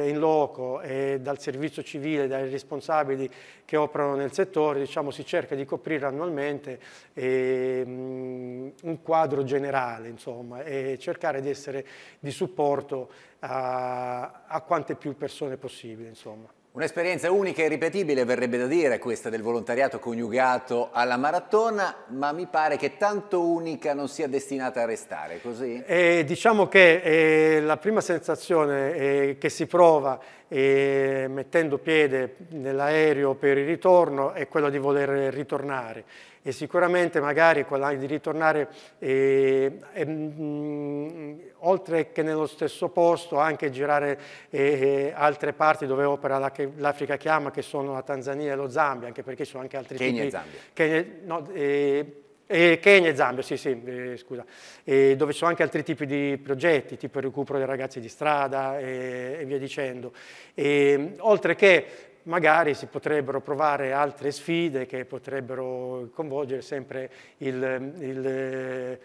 eh, in loco, e dal servizio civile, dai responsabili che operano nel settore, diciamo, si cerca di coprire annualmente eh, un quadro generale insomma, e cercare di essere di supporto a, a quante più persone possibile. Insomma. Un'esperienza unica e ripetibile verrebbe da dire questa del volontariato coniugato alla maratona, ma mi pare che tanto unica non sia destinata a restare, così? Eh, diciamo che eh, la prima sensazione eh, che si prova e mettendo piede nell'aereo per il ritorno è quello di voler ritornare e sicuramente magari quella di ritornare eh, eh, mh, mm, oltre che nello stesso posto anche girare eh, eh altre parti dove opera l'Africa la, Chiama che sono la Tanzania e lo Zambia anche perché ci sono anche altri Kenya tipi Kenya e Zambia Kenya, no, eh, eh, Kenya e Zambia, sì, sì, eh, scusa, eh, dove ci sono anche altri tipi di progetti, tipo il recupero dei ragazzi di strada e, e via dicendo. oltre che magari si potrebbero provare altre sfide che potrebbero coinvolgere sempre l'esperienza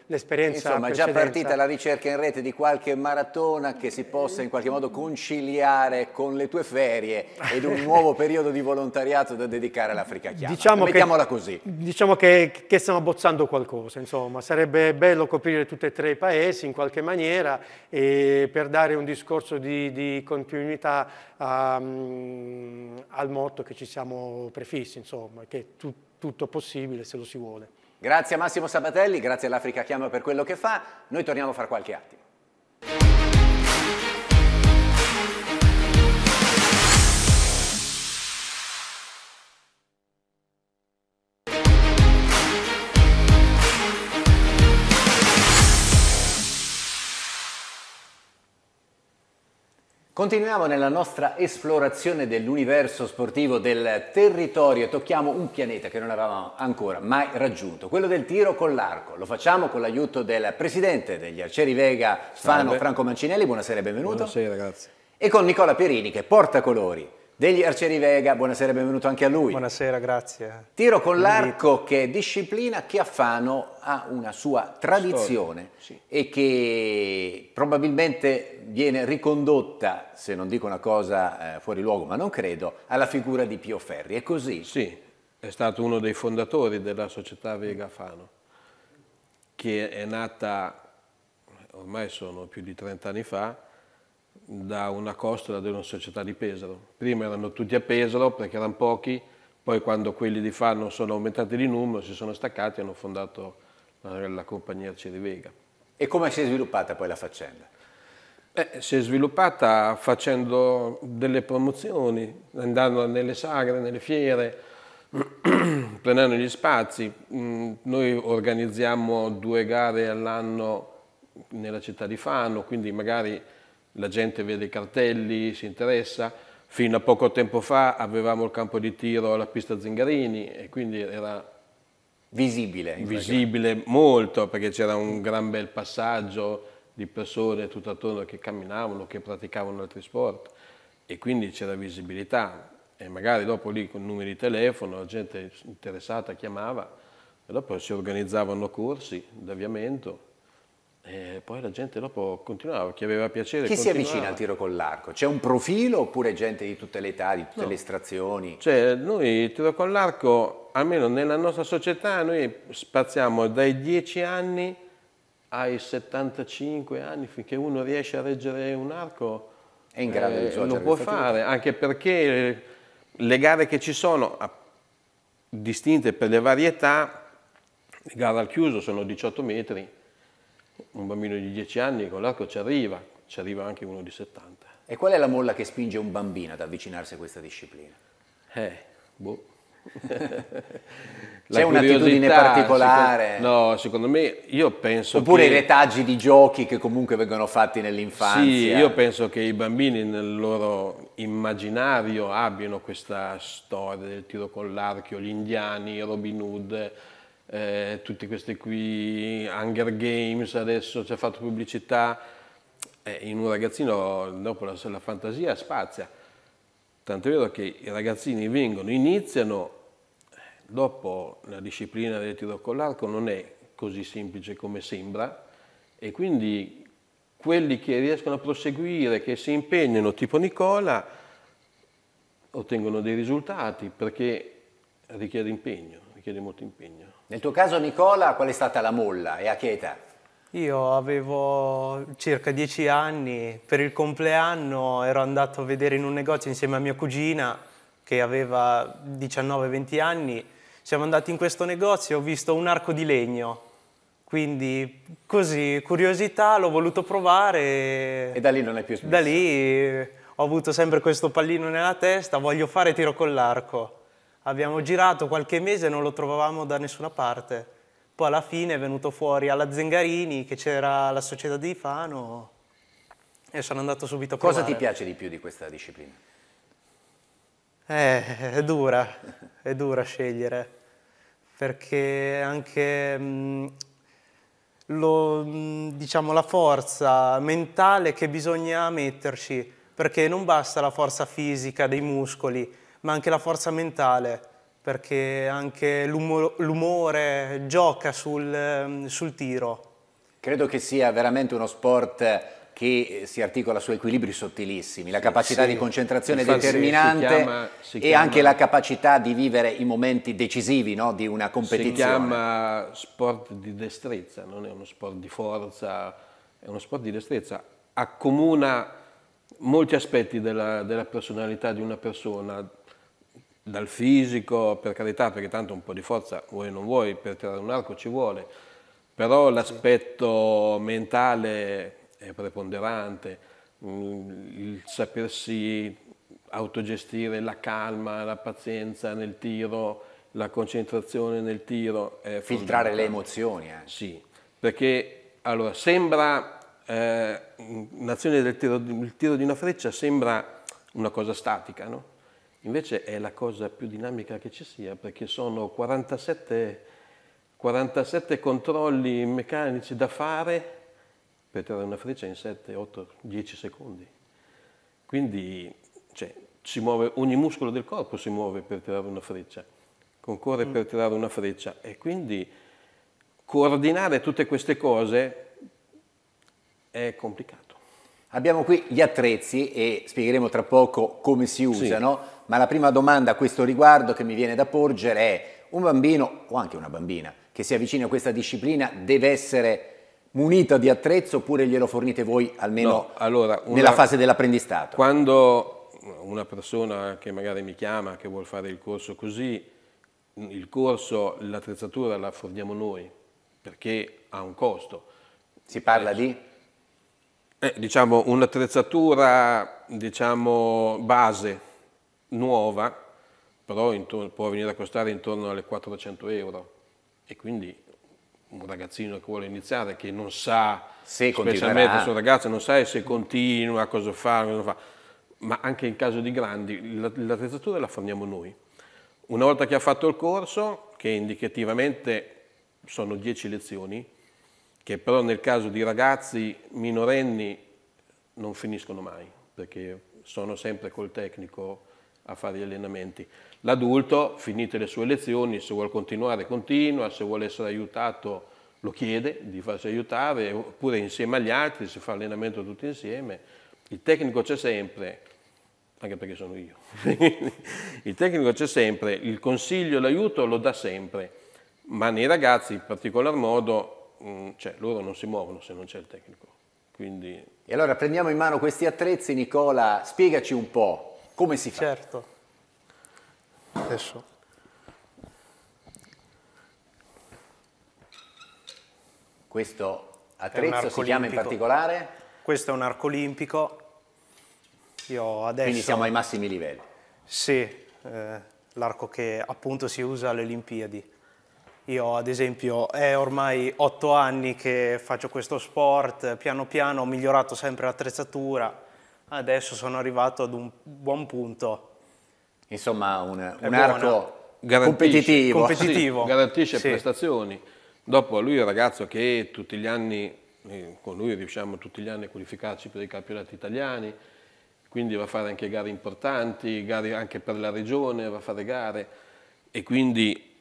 Insomma, è già partita la ricerca in rete di qualche maratona che si possa in qualche modo conciliare con le tue ferie ed un nuovo periodo di volontariato da dedicare all'Africa Chiama. Diciamo Mettiamola così. Diciamo che, che, stiamo abbozzando qualcosa, insomma. Sarebbe bello coprire tutti e tre i paesi in qualche maniera per dare un discorso di, di continuità a, mm, al motto che ci siamo prefissi, insomma, che è tu, tutto possibile se lo si vuole. Grazie a Massimo Sabatelli, grazie all'Africa Chiama per quello che fa, noi torniamo fra qualche attimo. Continuiamo nella nostra esplorazione dell'universo sportivo del territorio, tocchiamo un pianeta che non avevamo ancora mai raggiunto, quello del tiro con l'arco. Lo facciamo con l'aiuto del presidente degli Arcieri Vega, Fano Franco Mancinelli, buonasera e benvenuto. Buonasera ragazzi. E con Nicola Pierini che porta colori degli Arcieri Vega, buonasera e benvenuto anche a lui. Buonasera, grazie. Tiro con l'arco che è disciplina che a Fano ha una sua tradizione sì. e che probabilmente viene ricondotta, se non dico una cosa eh, fuori luogo, ma non credo, alla figura di Pio Ferri. È così? Sì, è stato uno dei fondatori della società Vega Fano, che è nata ormai sono più di 30 anni fa, da una costola di una società di Pesaro. Prima erano tutti a Pesaro perché erano pochi, poi quando quelli di Fano sono aumentati di numero, si sono staccati e hanno fondato la, la compagnia Cirivega. E come si è sviluppata poi la faccenda? Eh, si è sviluppata facendo delle promozioni, andando nelle sagre, nelle fiere, prendendo gli spazi. Mm, noi organizziamo due gare all'anno nella città di Fano, quindi magari la gente vede i cartelli, si interessa. Fino a poco tempo fa avevamo il campo di tiro alla pista Zingarini e quindi era visibile. Visibile molto perché c'era un gran bel passaggio di persone tutto attorno che camminavano, che praticavano altri sport e quindi c'era visibilità e magari dopo lì con numeri di telefono la gente interessata chiamava e dopo si organizzavano corsi d'avviamento e eh, poi la gente dopo continuava, chi aveva piacere. Chi si avvicina al tiro con l'arco? C'è un profilo oppure gente di tutte le età, di tutte no. le estrazioni? Cioè, noi il tiro con l'arco, almeno nella nostra società, noi spaziamo dai 10 anni ai 75 anni, finché uno riesce a reggere un arco, è in grado eh, di lo può fare, anche perché le gare che ci sono, distinte per le varietà, le gare al chiuso sono 18 metri, un bambino di 10 anni con l'arco ci arriva, ci arriva anche uno di 70. E qual è la molla che spinge un bambino ad avvicinarsi a questa disciplina? Eh, boh. C'è un'attitudine particolare? Secondo, no, secondo me io penso Oppure che, i retaggi di giochi che comunque vengono fatti nell'infanzia. Sì, io penso che i bambini nel loro immaginario abbiano questa storia del tiro con l'archio, gli indiani, Robin Hood, eh, tutti questi qui, Hunger Games adesso ci ha fatto pubblicità, eh, in un ragazzino dopo la, la fantasia spazia. Tanto è vero che i ragazzini vengono, iniziano, dopo la disciplina del tiro con l'arco non è così semplice come sembra e quindi quelli che riescono a proseguire, che si impegnano, tipo Nicola, ottengono dei risultati perché richiede impegno, richiede molto impegno. Nel tuo caso Nicola, qual è stata la molla e a che età? Io avevo circa dieci anni, per il compleanno ero andato a vedere in un negozio insieme a mia cugina che aveva 19-20 anni, siamo andati in questo negozio e ho visto un arco di legno, quindi così, curiosità, l'ho voluto provare. E da lì non è più smesso? Da lì ho avuto sempre questo pallino nella testa, voglio fare tiro con l'arco. Abbiamo girato qualche mese e non lo trovavamo da nessuna parte. Poi alla fine è venuto fuori alla Zengarini, che c'era la società di Fano, e sono andato subito a Cosa ti piace di più di questa disciplina? Eh, è dura, è dura scegliere, perché anche mh, mm, lo, mh, mm, diciamo, la forza mentale che bisogna metterci, perché non basta la forza fisica dei muscoli, ma anche la forza mentale, perché anche l'umore gioca sul, sul tiro. Credo che sia veramente uno sport che si articola su equilibri sottilissimi, la capacità sì, di concentrazione determinante si chiama, si chiama, e anche la capacità di vivere i momenti decisivi no, di una competizione. Si chiama sport di destrezza, non è uno sport di forza, è uno sport di destrezza. Accomuna molti aspetti della, della personalità di una persona, dal fisico, per carità, perché tanto un po' di forza vuoi o non vuoi, per tirare un arco ci vuole, però l'aspetto mentale è preponderante, mm, il sapersi autogestire la calma, la pazienza nel tiro, la concentrazione nel tiro. Filtrare le emozioni. Eh. Sì, perché allora, sembra, eh, l'azione del tiro, tiro, di una freccia sembra una cosa statica, no? Invece è la cosa più dinamica che ci sia, perché sono 47, 47 controlli meccanici da fare per tirare una freccia in 7, 8, 10 secondi. Quindi cioè, muove, ogni muscolo del corpo si muove per tirare una freccia, concorre mm. per tirare una freccia e quindi coordinare tutte queste cose è complicato. Abbiamo qui gli attrezzi e spiegheremo tra poco come si usano. Sì ma la prima domanda a questo riguardo che mi viene da porgere è un bambino o anche una bambina che si avvicina a questa disciplina deve essere munita di attrezzo oppure glielo fornite voi almeno no, allora, una, nella fase dell'apprendistato? Quando una persona che magari mi chiama, che vuole fare il corso così, il corso, l'attrezzatura la forniamo noi perché ha un costo. Si parla di? Eh, diciamo un'attrezzatura diciamo, base nuova, però intorno, può venire a costare intorno alle 400 euro e quindi un ragazzino che vuole iniziare, che non sa, se specialmente il suo ragazzo, non sa se continua, cosa fa, cosa fa. Ma anche in caso di grandi, l'attrezzatura la forniamo noi. Una volta che ha fatto il corso, che indicativamente sono 10 lezioni, che però nel caso di ragazzi minorenni non finiscono mai, perché sono sempre col tecnico a fare gli allenamenti. L'adulto, finite le sue lezioni, se vuole continuare continua, se vuole essere aiutato lo chiede di farsi aiutare, oppure insieme agli altri si fa allenamento tutti insieme. Il tecnico c'è sempre, anche perché sono io. il tecnico c'è sempre, il consiglio, l'aiuto lo dà sempre, ma nei ragazzi in particolar modo, mm, cioè, loro non si muovono se non c'è il tecnico. Quindi... E allora prendiamo in mano questi attrezzi, Nicola, spiegaci un po' Come si fa? Certo. Adesso. Questo attrezzo si chiama in particolare? Questo è un arco olimpico. Io adesso... Quindi siamo ai massimi livelli. Sì, eh, l'arco che appunto si usa alle Olimpiadi. Io ad esempio è ormai otto anni che faccio questo sport, piano piano ho migliorato sempre l'attrezzatura, adesso sono arrivato ad un buon punto. Insomma, un, un arco competitivo. competitivo. Sì, garantisce sì. prestazioni. Dopo lui è un ragazzo che tutti gli anni, eh, con lui riusciamo tutti gli anni a qualificarci per i campionati italiani, quindi va a fare anche gare importanti, gare anche per la regione, va a fare gare e quindi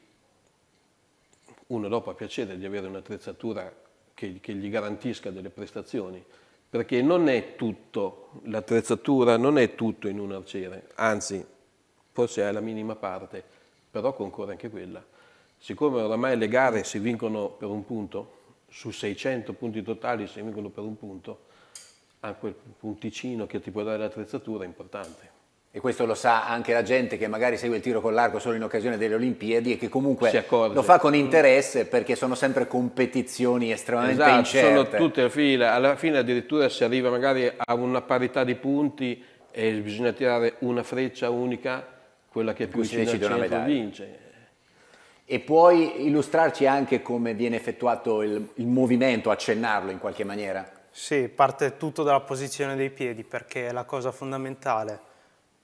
uno dopo ha piacere di avere un'attrezzatura che, che gli garantisca delle prestazioni perché non è tutto, l'attrezzatura non è tutto in un arciere, anzi forse è la minima parte, però concorre anche quella. Siccome oramai le gare si vincono per un punto, su 600 punti totali si vincono per un punto, anche quel punticino che ti può dare l'attrezzatura è importante e questo lo sa anche la gente che magari segue il tiro con l'arco solo in occasione delle Olimpiadi e che comunque lo fa con interesse perché sono sempre competizioni estremamente esatto, incerte. sono tutte a fila, alla fine addirittura si arriva magari a una parità di punti e bisogna tirare una freccia unica, quella che più si decide una medaglia. vince. E puoi illustrarci anche come viene effettuato il, il movimento, accennarlo in qualche maniera? Sì, parte tutto dalla posizione dei piedi perché è la cosa fondamentale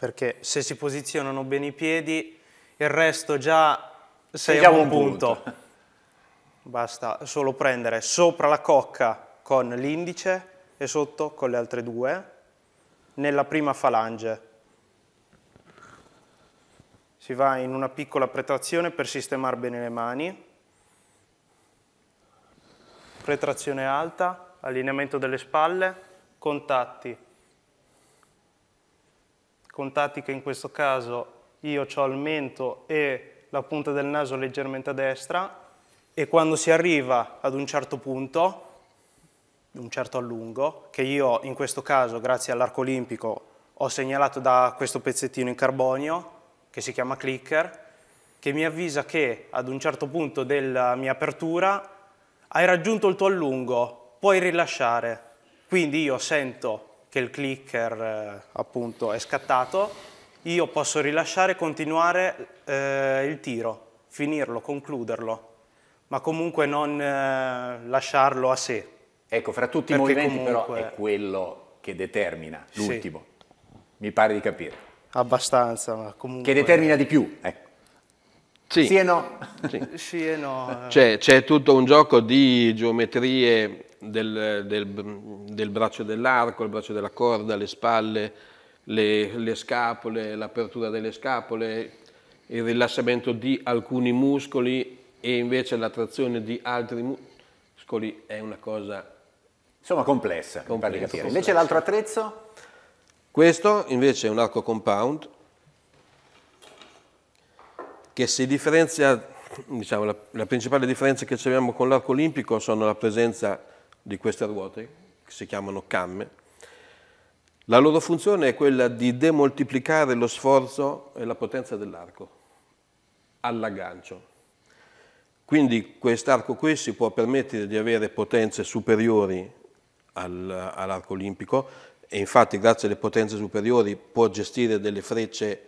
perché se si posizionano bene i piedi, il resto già sei a un punto. punto. Basta solo prendere sopra la cocca con l'indice e sotto con le altre due, nella prima falange. Si va in una piccola pretrazione per sistemare bene le mani. Pretrazione alta, allineamento delle spalle, contatti contatti che in questo caso io ho il mento e la punta del naso leggermente a destra e quando si arriva ad un certo punto, un certo allungo, che io in questo caso grazie all'arco olimpico ho segnalato da questo pezzettino in carbonio che si chiama clicker, che mi avvisa che ad un certo punto della mia apertura hai raggiunto il tuo allungo, puoi rilasciare. Quindi io sento che il clicker eh, appunto è scattato, io posso rilasciare e continuare eh, il tiro, finirlo, concluderlo, ma comunque non eh, lasciarlo a sé. Ecco, fra tutti i movimenti comunque... però è quello che determina l'ultimo, sì. mi pare di capire. Abbastanza, ma comunque... Che determina di più, ecco. Sì. sì e no. Sì. sì e no. Eh. C'è, tutto un gioco di geometrie del, del, del braccio dell'arco, il braccio della corda, le spalle, le, le scapole, l'apertura delle scapole, il rilassamento di alcuni muscoli e invece la trazione di altri muscoli è una cosa... Insomma complessa, complessa. complessa. Invece l'altro attrezzo? Questo invece è un arco compound che si differenzia, diciamo, la, la principale differenza che abbiamo con l'arco olimpico sono la presenza di queste ruote, che si chiamano camme. La loro funzione è quella di demoltiplicare lo sforzo e la potenza dell'arco all'aggancio. Quindi quest'arco qui si può permettere di avere potenze superiori all'arco olimpico e infatti grazie alle potenze superiori può gestire delle frecce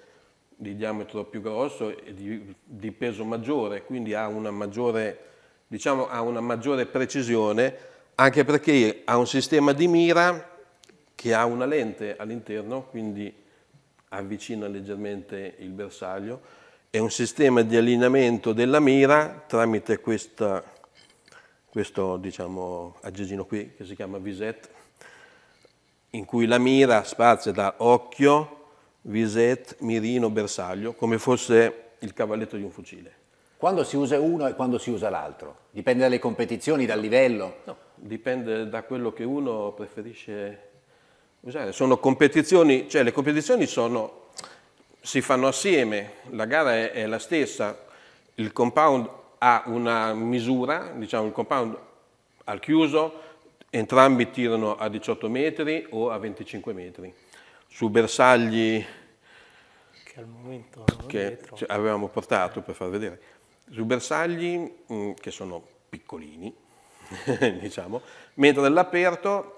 di diametro più grosso e di, di peso maggiore, quindi ha una maggiore, diciamo, ha una maggiore precisione anche perché ha un sistema di mira che ha una lente all'interno, quindi avvicina leggermente il bersaglio, è un sistema di allineamento della mira tramite questa, questo diciamo, aggeggino qui che si chiama visette, in cui la mira spazia da occhio, visette, mirino, bersaglio, come fosse il cavalletto di un fucile. Quando si usa uno e quando si usa l'altro? Dipende dalle competizioni, dal livello? No dipende da quello che uno preferisce usare. Sono competizioni, cioè le competizioni sono, si fanno assieme, la gara è, è la stessa, il compound ha una misura, diciamo il compound al chiuso, entrambi tirano a 18 metri o a 25 metri. Su bersagli che al momento che cioè, avevamo portato per far vedere, su bersagli mh, mm, che sono piccolini, diciamo, mentre nell'aperto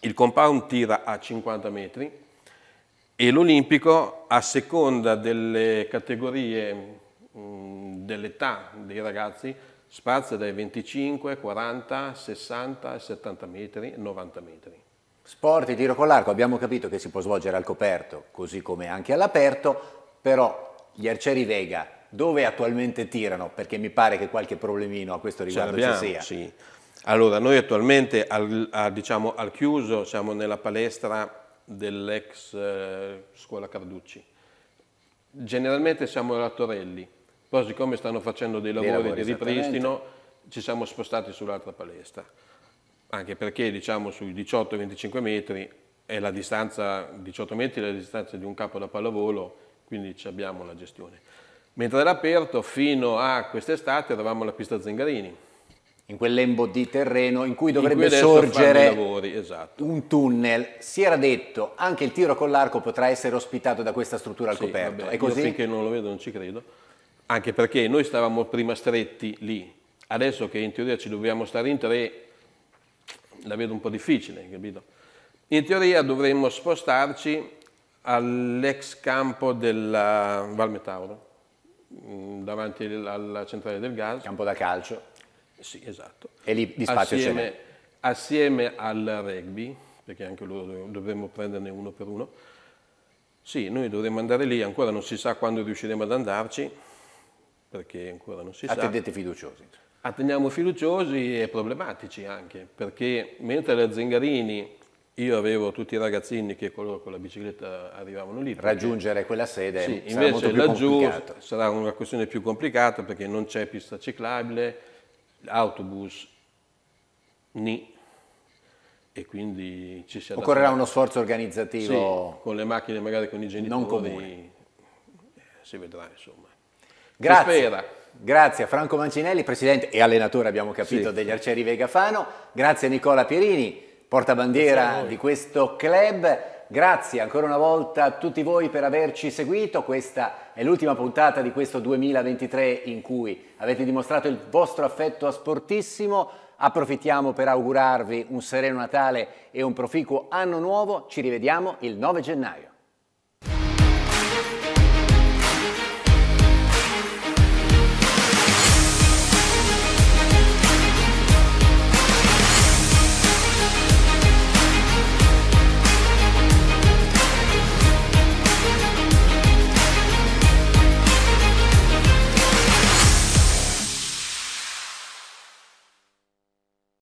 il compound tira a 50 metri e l'olimpico a seconda delle categorie dell'età dei ragazzi spazia dai 25, 40, 60, 70 metri, 90 metri. Sport e tiro con l'arco abbiamo capito che si può svolgere al coperto così come anche all'aperto, però gli arcieri Vega dove attualmente tirano? Perché mi pare che qualche problemino a questo riguardo ci sia. Sì. Allora, noi attualmente al, a, diciamo, al chiuso siamo nella palestra dell'ex eh, scuola Carducci. Generalmente siamo alla Torelli, poi siccome stanno facendo dei lavori, lavori di ripristino ci siamo spostati sull'altra palestra, anche perché diciamo sui 18-25 metri è la distanza, 18 metri è la distanza di un capo da pallavolo, quindi abbiamo la gestione. Mentre all'aperto fino a quest'estate eravamo alla pista Zingarini, in quel lembo di terreno in cui dovrebbe in cui sorgere lavori, esatto. un tunnel. Si era detto anche il tiro con l'arco potrà essere ospitato da questa struttura al sì, coperto. Vabbè, È così? finché non lo vedo non ci credo, anche perché noi stavamo prima stretti lì, adesso che in teoria ci dobbiamo stare in tre, la vedo un po' difficile, capito? In teoria dovremmo spostarci all'ex campo della Valmetauro, mm, davanti alla centrale del gas. Campo da calcio sì, esatto. E lì di spazio assieme, ce Assieme al rugby, perché anche loro dovremmo prenderne uno per uno, sì, noi dovremmo andare lì, ancora non si sa quando riusciremo ad andarci, perché ancora non si Attendete sa. Attendete fiduciosi. Atteniamo fiduciosi e problematici anche, perché mentre le Zingarini io avevo tutti i ragazzini che con la bicicletta arrivavano lì. Raggiungere quella sede sì, invece sarà invece laggiù complicato. sarà una questione più complicata perché non c'è pista ciclabile, autobus, ni, e quindi ci si Occorrerà uno sforzo organizzativo. Sì, con le macchine, magari con i genitori. Non comune. Eh, si vedrà, insomma. Grazie. Grazie a Franco Mancinelli, presidente e allenatore, abbiamo capito, sì. degli Arcieri Vegafano. Grazie a Nicola Pierini, portabandiera di questo club. Grazie ancora una volta a tutti voi per averci seguito. Questa è l'ultima puntata di questo 2023 in cui avete dimostrato il vostro affetto a Sportissimo. Approfittiamo per augurarvi un sereno Natale e un proficuo anno nuovo. Ci rivediamo il 9 gennaio.